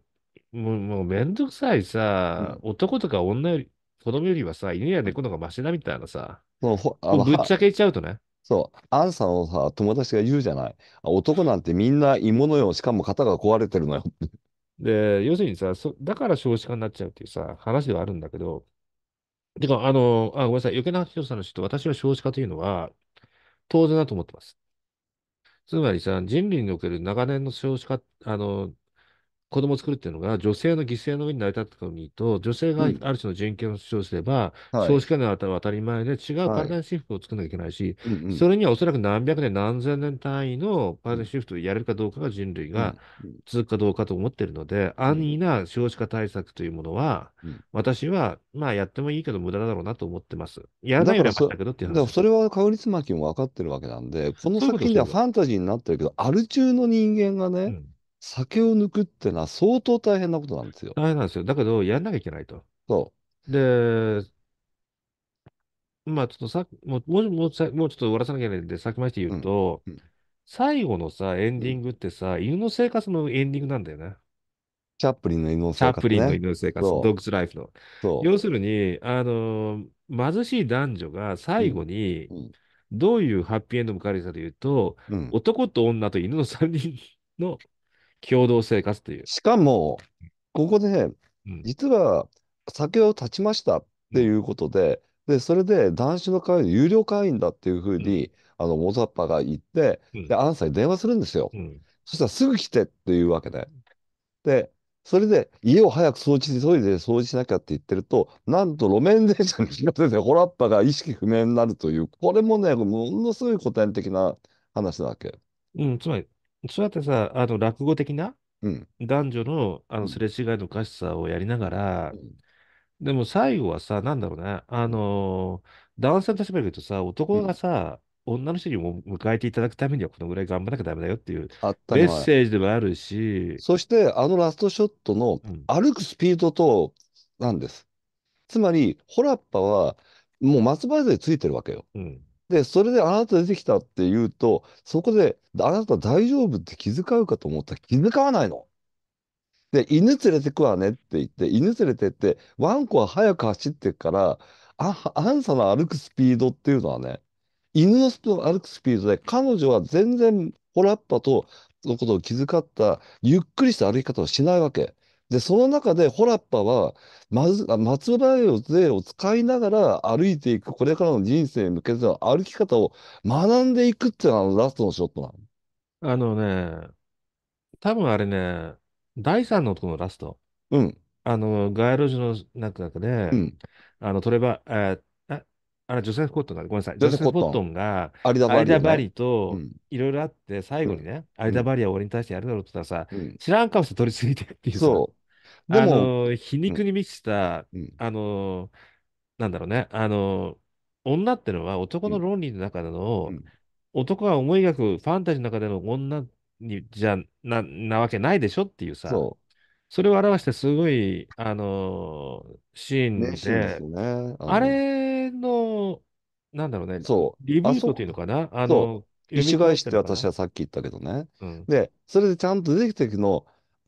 もうもうめんどくさいさ、男とか女より、子供よりはさ、犬や猫の方がマシだみたいなさ、そうほあぶっちゃけちゃうとね。そう、アンさんをさ、友達が言うじゃない。男なんてみんな芋のよ、しかも肩が壊れてるのよ。で、要するにさそ、だから少子化になっちゃうっていうさ、話ではあるんだけど、てか、あの、あ、ごめんなさい。余計な話をしたのちょっと私は少子化というのは当然だと思ってます。つまりさ、人類における長年の少子化、あの、子供を作るっていうのが女性の犠牲の上に成り立った国と、女性がある種の人権を主張すれば、うん少子化のあたは当たり前で違うパラダイムシフトを作らなきゃいけないし、はいそれにはおそらく何百年、何千年単位のパラダイムシフトをやれるかどうかが人類が続くかどうかと思ってるので、安易な少子化対策というものは、私はまあやってもいいけど無駄だろうなと思ってます。やらないよりはだけどっていう話。だからそれはかおりつまきも分かってるわけなんで、この作品ではファンタジーになってるけど、アル中の人間がね、うん酒を抜くってのは相当大変なことなんですよ。大変なんですよ。だけど、やんなきゃいけないと。そう。で、まあちょっとさ、もう、もう、もうちょっと終わらさなきゃいけないんで、先まして言うと、うんうん、最後のさ、エンディングってさ、犬の生活のエンディングなんだよね。チャップリンの犬の生活、ね、チャップリンの犬の生活、ドッグスライフの。要するに、あのー、貧しい男女が最後に、どういうハッピーエンドを迎えるかというと、うん、男と女と犬の3人の共同生活という。しかも、ここで、実は酒を断ちましたっていうことで、で、それで男子の会員、有料会員だっていうふうに、あの、モザッパが言って、で、アンサーに電話するんですよ。そしたらすぐ来てっていうわけで。で、それで家を早く掃除して、トイレで掃除しなきゃって言ってると、なんと路面電車に引かれて、ホラッパが意識不明になるという、これもね、ものすごい古典的な話なわけ。うん、つまり、そうやってさ、あの落語的なうん。男女のあのすれ違いのおかしさをやりながら、でも最後はさ、なんだろうね、あのー男性の立場で言うとさ、男がさ、女の人にも迎えていただくためにはこのぐらい頑張らなきゃダメだよっていうあったメッセージでもあるし、そして、あのラストショットのうん歩くスピードと、なんです。つまり、ホラッパは、もう松葉杖ついてるわけよ。うんで、それであなた出てきたって言うと、そこで、あなた大丈夫って気遣うかと思ったら気遣わないの。で、犬連れてくわねって言って、犬連れてって、ワンコは速く走ってくから、あ、アンサの歩くスピードっていうのはね、犬の歩くスピードで、彼女は全然、ホラッパとのことを気遣った、ゆっくりした歩き方をしないわけ。で、その中でホラッパは、まず、松原勢を使いながら歩いていく、これからの人生に向けての歩き方を学んでいくっていうのは、ラストのショットなの。あのね、多分あれね、第3のとこのラスト。うん。あの、街路樹のなんかね、あの、トレバ、えー、あ、あれ、ジョセフ・コットンが、ごめんなさい、ジョセフ・コットンが、アリダバリ,、バリといろいろあって、最後にね、アリダバリは俺に対してやるだろうって言ったらさ、知らん顔して取り過ぎてっていうそう。でもあの皮肉に満ちた、うん、あの、なんだろうね、あの、女ってのは男の論理の中での、うん、男が思い描くファンタジーの中での女にじゃななわけないでしょっていうさ、それを表してすごい、あのー、シーンで、ね、ですね、ああれの、なんだろうね、そうリブートっていうのかな、あの、意返して私はさっき言ったけどね、うん、で、それでちゃんと出てきた時の、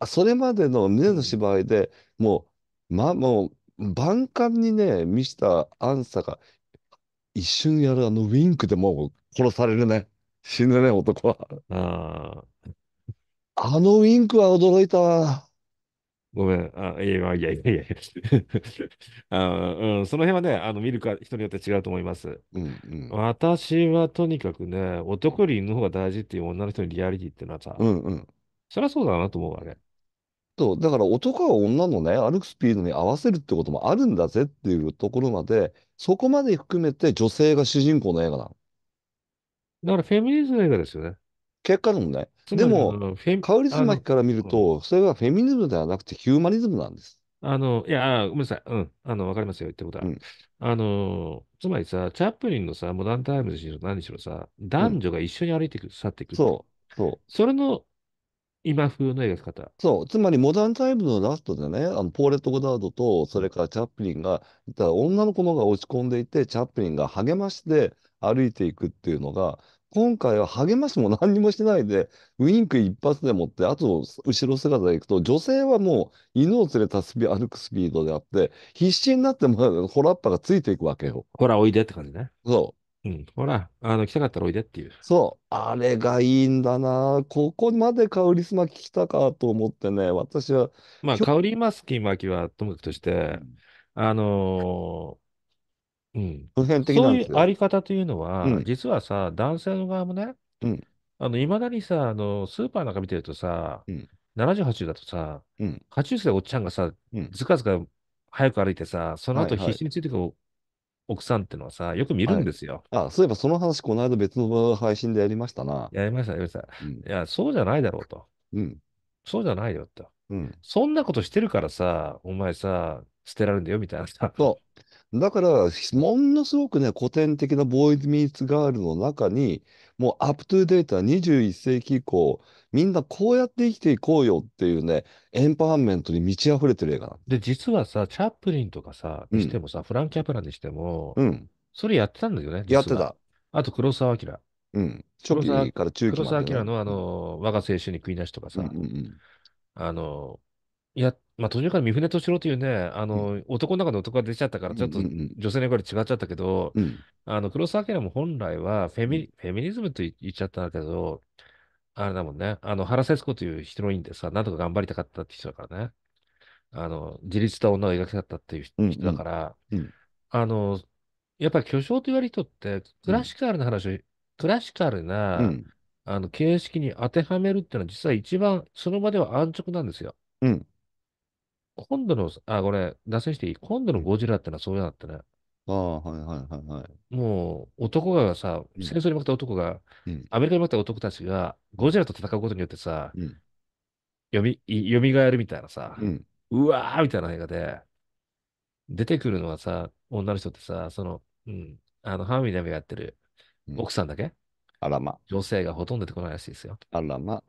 それまでの峰の芝居でもう、ま、もう、万感にね、見したンさが、一瞬やるあのウィンクでもう殺されるね。死ぬね、男は。ああのウィンクは驚いたわ。ごめん。あいやいやいやいや あ、うん、その辺はね、あの見るか人によって違うと思います。うんうん、私はとにかくね、男より犬の方が大事っていう女の人のリアリティっていうのはさ、うんうん、そりゃそうだなと思うわね。そう、だから男は女のね、歩くスピードに合わせるってこともあるんだぜっていうところまで、そこまで含めて女性が主人公の映画なの。だからフェミニズム映画ですよね。結果論ね。でも、の、フェミ、カウリから見ると、それはフェミニズムではなくてヒューマニズムなんです。あの、いや、ごめんなさい。うん。あの、わかりますよ。言ってことうは。ん、あの、つまりさ、チャップリンのさ、モダンタイムズにしろ何しろさ、男女が一緒に歩いてくる、去っていくる。てう。そう、それの今風の描き方。そう、つまりモダンタイムのラストでね、あのポーレット・ゴダードと、それからチャップリンが、た女の子の方が落ち込んでいて、チャップリンが励まして歩いていくっていうのが、今回は励ましも何にもしないで、ウインク一発でもって、あと後ろ姿でいくと、女性はもう犬を連れたスピ歩くスピードであって、必死になっても、ほらっぱがついていくわけよ。ほら、おいでって感じね。そう。うん、ほら、あの、来たかったらおいでっていう。そう、あれがいいんだな。ここまでカりリスマ来たかと思ってね、私は、まあ、カりリマスキきはともかくとして、あのー、うん。普遍的なうんでいうあり方というのは、うん、実はさ、男性の側もね、うん、あの、いまだにさ、あの、スーパーなんか見てるとさ、うん、70、80だとさ、うん、80歳おっちゃんがさ、うん。ずかずか早く歩いてさ、その後必死についてく奥さんってのはさ、よく見るんですよ。あ、そういえばその話、この間別の配信でやりましたな。やりました、やりました。うんいや、そうじゃないだろうと。うん。そうじゃないよと。うん。そんなことしてるからさ、お前さ、捨てられるんだよみたいなさ。そう。だから、ものすごくね、古典的なボーイズミーツガールの中に、もうアップトゥデータ21世紀以降、みんなこうやって生きていこうよっていうね、エンパワーメントに満ち溢れてる映画なで、実はさ、チャップリンとかさ、にしてもさ、フランキ・ャプランにしても、うん。それやってたんだよね、やっては。た。あと黒澤明。うん。黒初澤期から中期黒ま澤で、明ね。のあの、我が青春に食いなしとかさ、うんうんうんあの、やっまあ、途中から三船敏郎というね、あの、うん、男の中の男が出ちゃったから、ちょっと女性の役割違っちゃったけど、うんうんうん、あの、黒澤明も本来はフェミ、フェミニズムと言っちゃったんだけど、あれだもんね、あの、原節子というヒロインでさ、なんとか頑張りたかったって人だからね、あの、自立した女を描きたかったっていう人だから、うんうん、あの、やっぱり巨匠と言われる人って、クラシカルな話を、うん、クラシカルな、あの、形式に当てはめるっていうのは、実は一番、その場では安直なんですよ。うん今度の、あ、これ、脱線していい今度のゴジラってのはそういうのだったね。ああ、はいはいはいはい。もう、男がさ、戦争に負けた男が、うんアメリカに負けた男たちが、ゴジラと戦うことによってさ、うん。よみ、がえるみたいなさ、うん。うわーみたいな映画で、出てくるのはさ、女の人ってさ、その、うん、あの、ハミーダ波がやってる奥さんだけ、あらま、女性がほとんど出てこないらしいですよ。あらま。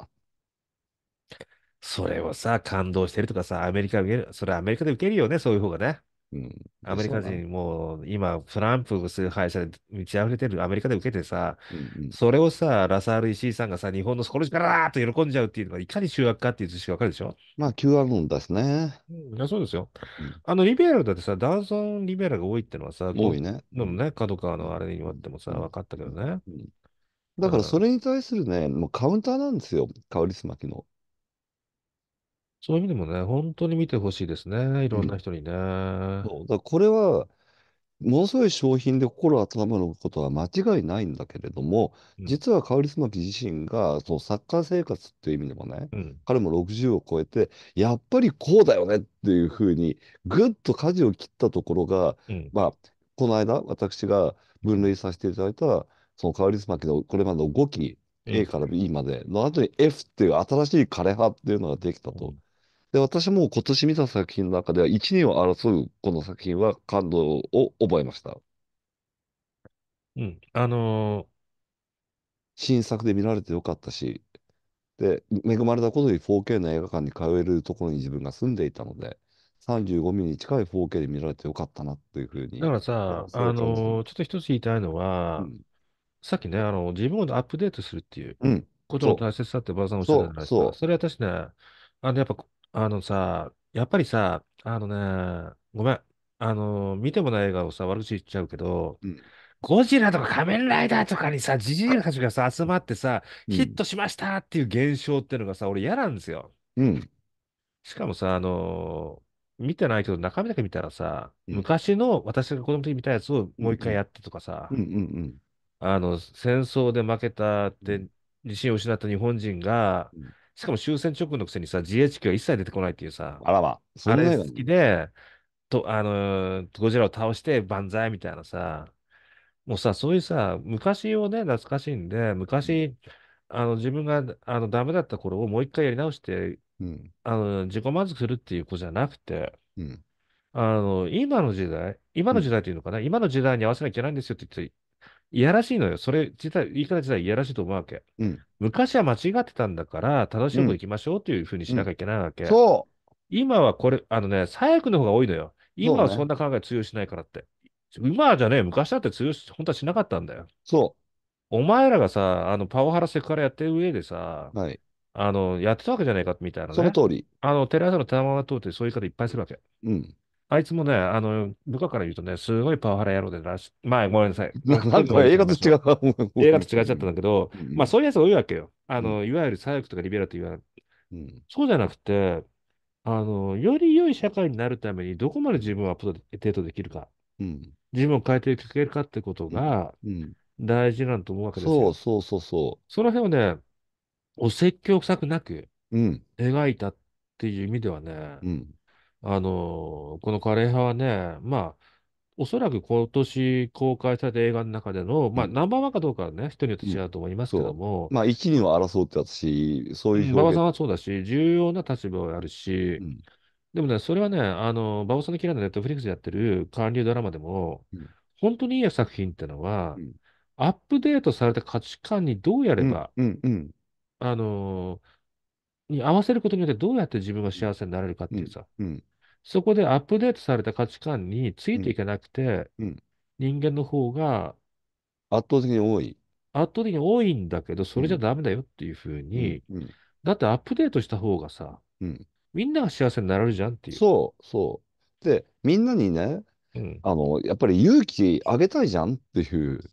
それをさ、感動してるとかさ、アメリカ受ける、それアメリカで受けるよね、そういう方がね。うん、アメリカ人、もう今、トランプ崇拝者で満ち溢れてるアメリカで受けてさ、うんうん、それをさ、ラサール石井さんがさ、日本のスコルジらーっと喜んじゃうっていうのが、いかに中悪かっていう図式わかるでしょまあ、Q アノンですね。いや、そうですよ。うん、あの、リベラルだってさ、ダンソン・リベラルが多いってのはさ、多いね。でもね、角川のあれにわってもさ、分かったけどね。だから、それに対するね、もうカウンターなんですよ、カオリスマキの。そういう意味でもね、本当に見てほしいですね。いろんな人にね。そうだからこれは、ものすごい商品で心温まることは間違いないんだけれども、実はカオリスマ自身が、そう、カー生活っていう意味でもね、彼も60を超えて、やっぱりこうだよねっていうふうに、ぐっと舵を切ったところが、まあ、この間、私が分類させていただいた、そのカオリスマキのこれまでの5期、A から B までの後に F っていう新しい枯葉っていうのができたと。で、私も今年見た作品の中では、1、人を争うこの作品は感動を覚えました。うん。あの新作で見られてよかったし、で、恵まれたことに 4K の映画館に通えるところに自分が住んでいたので、35ミリに近い 4K で見られてよかったなというふうに。だからさ、あのーちょっと一つ言いたいのうは、ん。さっきね、あの、自分をアップデートするっていううん。ことの大切さってばあさんおう、っしゃったじゃそないでう、すか。そそれ私ね、あの、やっぱあのさ、やっぱりさ、あのね、ごめん。あの、見てもない映画をさ、悪口言っちゃうけど、ゴジラとか仮面ライダーとかにさ、ジジイたちがさ、集まってさ、ヒットしましたっていう現象っていうのがさ、俺嫌なんですよ。しかもさ、あの見てないけど、中身だけ見たらさ、昔の私が子供の時に見たやつをもう一回やってとかさ、あの、戦争で負けたって自信を失った日本人が、しかも終戦直後のくせにさ、GHQ は一切出てこないっていうさ、あらま、そあれ好きで、と、あのー、ゴジラを倒して万歳みたいなさ、もうさ、そういうさ、昔をね、懐かしいんで、昔、あの自分があのダメだった頃をもう一回やり直して、うん、あの自己満足するっていう子じゃなくて、うん、あの今の時代、今の時代というのかな、うん、今の時代に合わせなきゃいけないんですよって言っていやらしいのよ。それ自体、言い方自体いやらしいと思うわけ。うん、昔は間違ってたんだから、楽しい方行きましょうというふうにしなきゃいけないわけ。そ今はこれ、あのね、最悪の方が多いのよ。今はそんな考え通用しないからって。今じゃねえ、昔だって通用し、本当はしなかったんだよ。う、お前らがさ、あの、パワハラセクハラやってる上でさ、はい、あの、やってたわけじゃないかみたいなその通り。あの、テレ朝の玉が通ってそういう方いっぱいするわけ。うん、あいつもね、あの、部下から言うとね、すごいパワハラ野郎でらし、まあ、ごめんなさい。なんか映画と違う。映画と違っちゃったんだけど、まあ、そういうやつ多いわけよ。あの、いわゆる左翼とかリベラと言わうん、そうじゃなくて、あの、より良い社会になるために、どこまで自分をアップデートできるか、うん、自分を変えていけるかってことが、大事なんと思うわけですよ。うそうそうそうそう。その辺をね、お説教臭くなく、描いたっていう意味ではね、うん、あの、この枯れ葉はね、まあ、おそらく今年公開された映画の中での、まあ、ナンバーワンかどうかはね、人によって違うと思いますけども、まあ、一人を争うって私、そういう馬場表さんはそうだし、重要な立場をやるし、でもね、それはね、あの、馬場さんの嫌いなネットフリックスでやってる韓流ドラマでも本当にいい作品ってのはアップデートされた価値観にどうやれば、うんうんあの、に合わせることによってどうやって自分が幸せになれるかっていうさ、うんそこでアップデートされた価値観についていけなくて、うん、人間の方が圧倒的に多い。圧倒的に多いんだけど、それじゃダメだよっていうふうに、うんうん、だってアップデートした方がさ、うん、みんなが幸せになれるじゃんっていう。そうそう。で、みんなにね、あのやっぱり勇気あげたいじゃんっていう。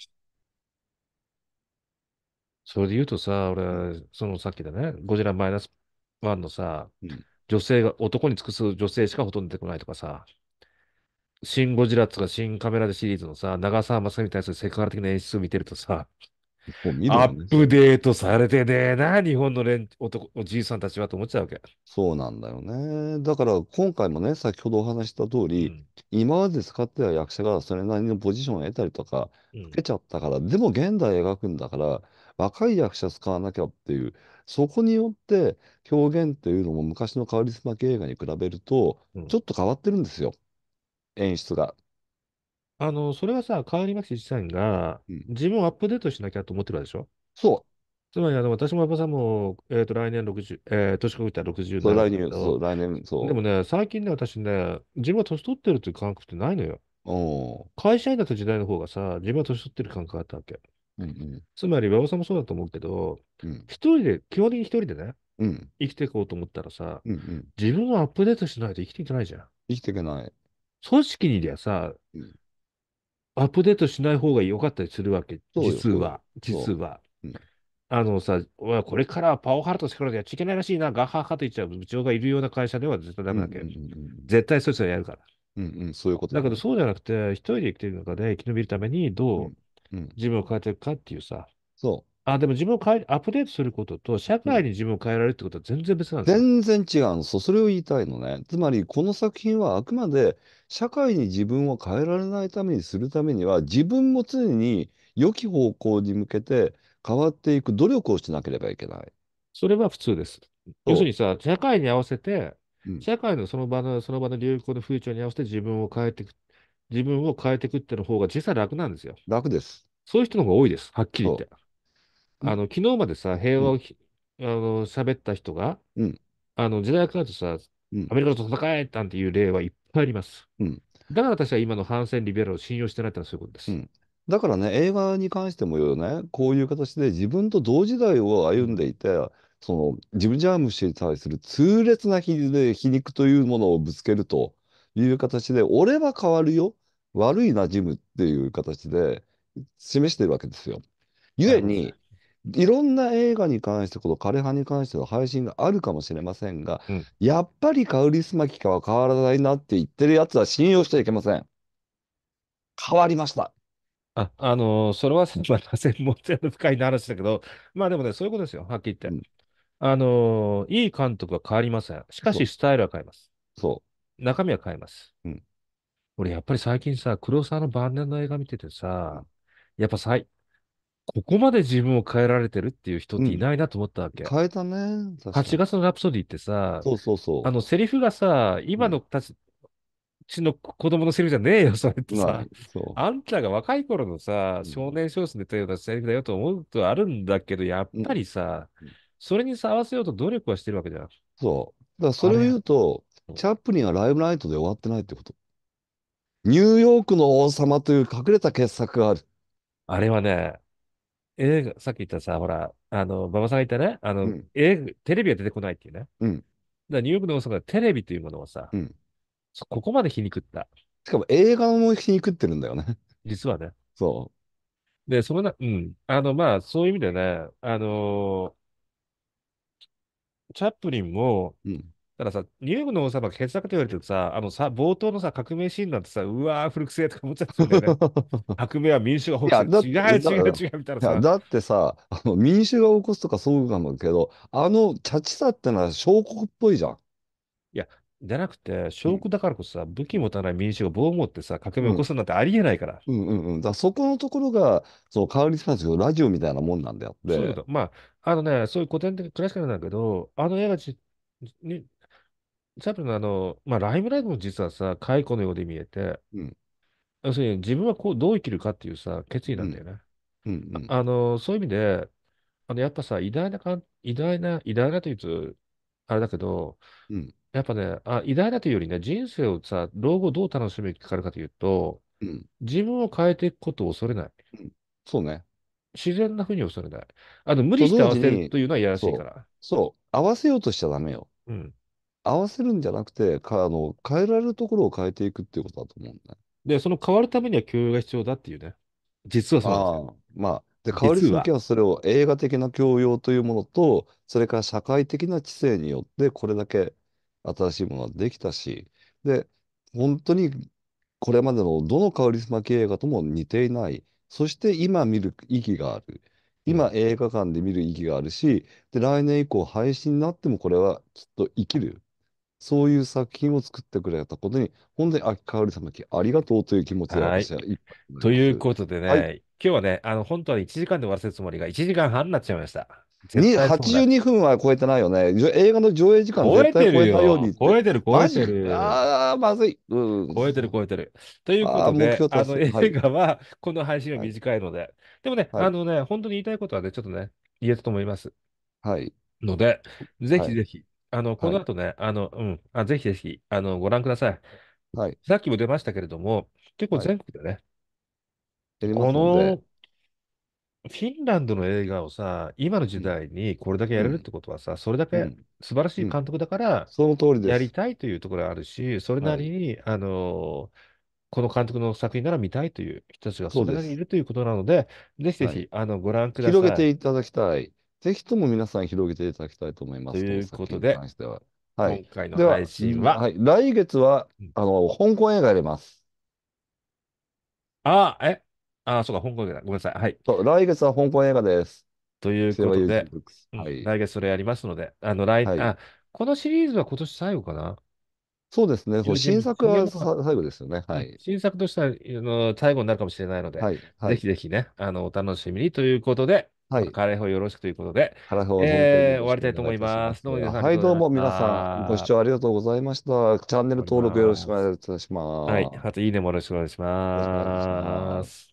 それで言うとさ、俺、そのさっきだね、ゴジラマイナスワンのさ、うん、女性が、男に尽くす女性しかほとんど出てこないとかさ、シン・ゴジラとかシン・カメラでシリーズのさ、長澤まさみに対するセクハラ的な演出を見てるとさ、ね、アップデートされてねえな、日本の男おじいさんたちはと思っちゃうわけ。そうなんだよね。だから今回もね、先ほどお話した通り、うん、今まで使っては役者がそれなりのポジションを得たりとか、受けちゃったから、うん、でも現代描くんだから、若い役者使わなきゃっていう、そこによって表現っていうのも昔のカリスマ系映画に比べると、ちょっと変わってるんですよ、演出が。あの、それはさ、リマキシ自身がん自分をアップデートしなきゃと思ってるわけでしょそう。つまり、あの、私もっぱさんも、えっと、来年60、えー年越えたら60年。来年、そう、来年、そでもね、最近ね、私ね、自分は年取ってるっていう感覚ってないのよ。会社員だった時代の方がさ、自分は年取ってる感覚があったわけ。うんつまり、馬場さんもそうだと思うけど、うん、一人で、基本的に一人でね、うん、生きていこうと思ったらさ、うんうん、自分をアップデートしないと生きていけないじゃん。生きていけない。組織にではさ、うん、アップデートしない方が良かったりするわけ、実は、実は。あのさ、これからパワハラとしでやっちゃいけないらしいな、ガハハと言っちゃう部長がいるような会社では絶対ダメだけど、うんうん絶対そいつはやるから。うんうん、そういうことだ,、けど、そうじゃなくて、一人で生きてる中で生き延びるために、どう、うん自分を変えていくかっていうさ。そう。あ、でも自分を変え、アップデートすることと、社会に自分を変えられるってことは全然別なんですよ。全然違うの。そう、それを言いたいのね。つまり、この作品はあくまで社会に自分を変えられないためにするためには、自分も常に良き方向に向けて変わっていく努力をしなければいけない。それは普通です。要するにさ、社会に合わせて、うん社会のその場の、その場の流行の風潮に合わせて自分を変えていく。自分を変えていくっての方が実際楽なんですよ。楽です。そういう人の方が多いです、はっきり言って。あの、昨日までさ、平和を、うん、あの喋った人が、うん、あの時代が変わるとさ、うん、アメリカと戦えたんていう例はいっぱいあります。うん、だから私は今の反戦リベラルを信用してないってのはそういうことです。うんだからね、映画に関してもよね、こういう形で自分と同時代を歩んでいて、そのジム・ジャーム氏に対する痛烈な皮肉というものをぶつけるという形で、俺は変わるよ、悪いなジムっていう形で示してるわけですよ。故に、いろんな映画に関してこの枯葉に関しての配信があるかもしれませんが、うん、やっぱりカウリスマキかは変わらないなって言ってるやつは信用しちゃいけません。変わりました。あ、あのー、それは、まあ、専門性の深いな話だけど、まあでもね、そういうことですよ、はっきり言って。うん、あのー、いい監督は変わりません。しかし、スタイルは変えます。そう。中身は変えます。うん。俺やっぱり最近さ、黒沢の晩年の映画見ててさ、やっぱさい、ここまで自分を変えられてるっていう人っていないなと思ったわけ。変えたね。確か8に。月のラプソディってさ、そうそうあそのセリフがさ、う。今のたち、ちの子供のセリフじゃねえよ、それってさ。そあんたが若い頃のさ、少年少説で言ったようなセリフだよと思うとあるんだけど、やっぱりさ、それにさ合わせようと努力はしてるわけじゃん。そう。だからそれをれ、言うと、チャップリンはライブライトで終わってないってこと。ニューヨークの王様という隠れた傑作がある。あれはね、映画、さっき言ったさ、ほら、あの、馬場さんが言ったね、あの、うん映画テレビが出てこないっていうね。うんだニューヨークの王様がテレビというものをさ、うんそここまで皮肉った。しかも映画も皮肉ってるんだよね。実はね。そう。で、そのな、うん。あの、まあ、そういう意味でね、あのーチャップリンも、うん。ださ、ニューヨークの王様が傑作と言われてるさ、あのさ、冒頭のさ、革命シーンなんてさ、うわー、古くせえとか思っちゃったんだよね。革命は民主が起こす。違う違う違うみたいなさ。だってさあの、民主が起こすとかそうかもけど、あの、チャチさってのは小国っぽいじゃん。いや、じゃなくて、証拠だからこそさ、うん、武器持たない民衆が棒を持ってさ、革命を起こすなんてありえないから。うん、うん、うんうん。だそこのところが、そう、代わりさんですけど、ラジオみたいなもんなんだよって。そういうこと。まあ、あのね、そういう古典的クラシカルなんだけど、あの映画にチャップリンのあの、まあ、ライムライトも実はさ、解雇のようで見えて、要するに自分はこうどう生きるかっていうさ、決意なんだよね。あのそういう意味で、あのやっぱさ、偉大なかん、偉大な、偉大なというと、あれだけど、やっぱねあ、偉大なというよりね、人生をさ、老後どう楽しむかかるかというと、自分を変えていくことを恐れない。そうね。自然なふうに恐れない。あの無理して合わせるというのはやらしいから。そう合わせようとしちゃだめよ。うん、合わせるんじゃなくて、かあの変えられるところを変えていくっていうことだと思うんだで、その変わるためには教養が必要だっていうね。実はそうなんですよ。あまあ、で、変わり実ぎは。きはそれを映画的な教養というものと、それから社会的な知性によってこれだけ新しいものができたし、で、本当にこれまでのどのカわリスマキ映画とも似ていない。そして今見る意義がある。今映画館で見る意義があるし、で、来年以降配信になってもこれはきっと生きる。そういう作品を作ってくれたことに、本当に秋香織様、ありがとうという気持ちで私はいっぱいということでね、はい、今日はね、あの本当は1時間で終わらせるつもりが、1時間半になっちゃいました。82分は超えてないよね。映画の上映時間絶対超えたように超えてる、超えてる。ああ、まずい、うん。超えてる、超えてる。ということで、ああの映画はこの配信は短いので、はい、でもね、はい、あのね、本当に言いたいことはね、ちょっとね、言えたと思います。はい。ので、ぜひぜひ、あの、この後ね、あの、うん、あ、ぜひぜひ、あの、ご覧ください。はい。さっきも出ましたけれども、結構全国でね、はい、この、フィンランドの映画をさ、今の時代にこれだけやれるってことはさ、それだけ素晴らしい監督だから、その通りでやりたいというところがあるし、それなりに、あのこの監督の作品なら見たいという人たちがそれなりにいるということなので、ぜひぜひ、はい、あのご覧ください。広げていただきたい。ぜひとも皆さん広げていただきたいと思います。ということで、は今回の配信は、はい、来月は、あの、香港映画やります。ああ、えああ、そうか、香港映画ごめんなさい。はい。来月は香港映画です。ということで、はい、来月それやりますので、あの来、はい、あこのシリーズは今年最後かなそうですね。新作は最後ですよね。はい。新作としては、最後になるかもしれないので、はい、ぜひぜひね、あの、お楽しみにということで、はい。カレー法よろしくということで、カレー法えー、終わりたいと思います。どうもはい、どうも皆さん、ご視聴ありがとうございました。チャンネル登録よろしくお願いいたします。はい、あといいねもよろしくお願いします。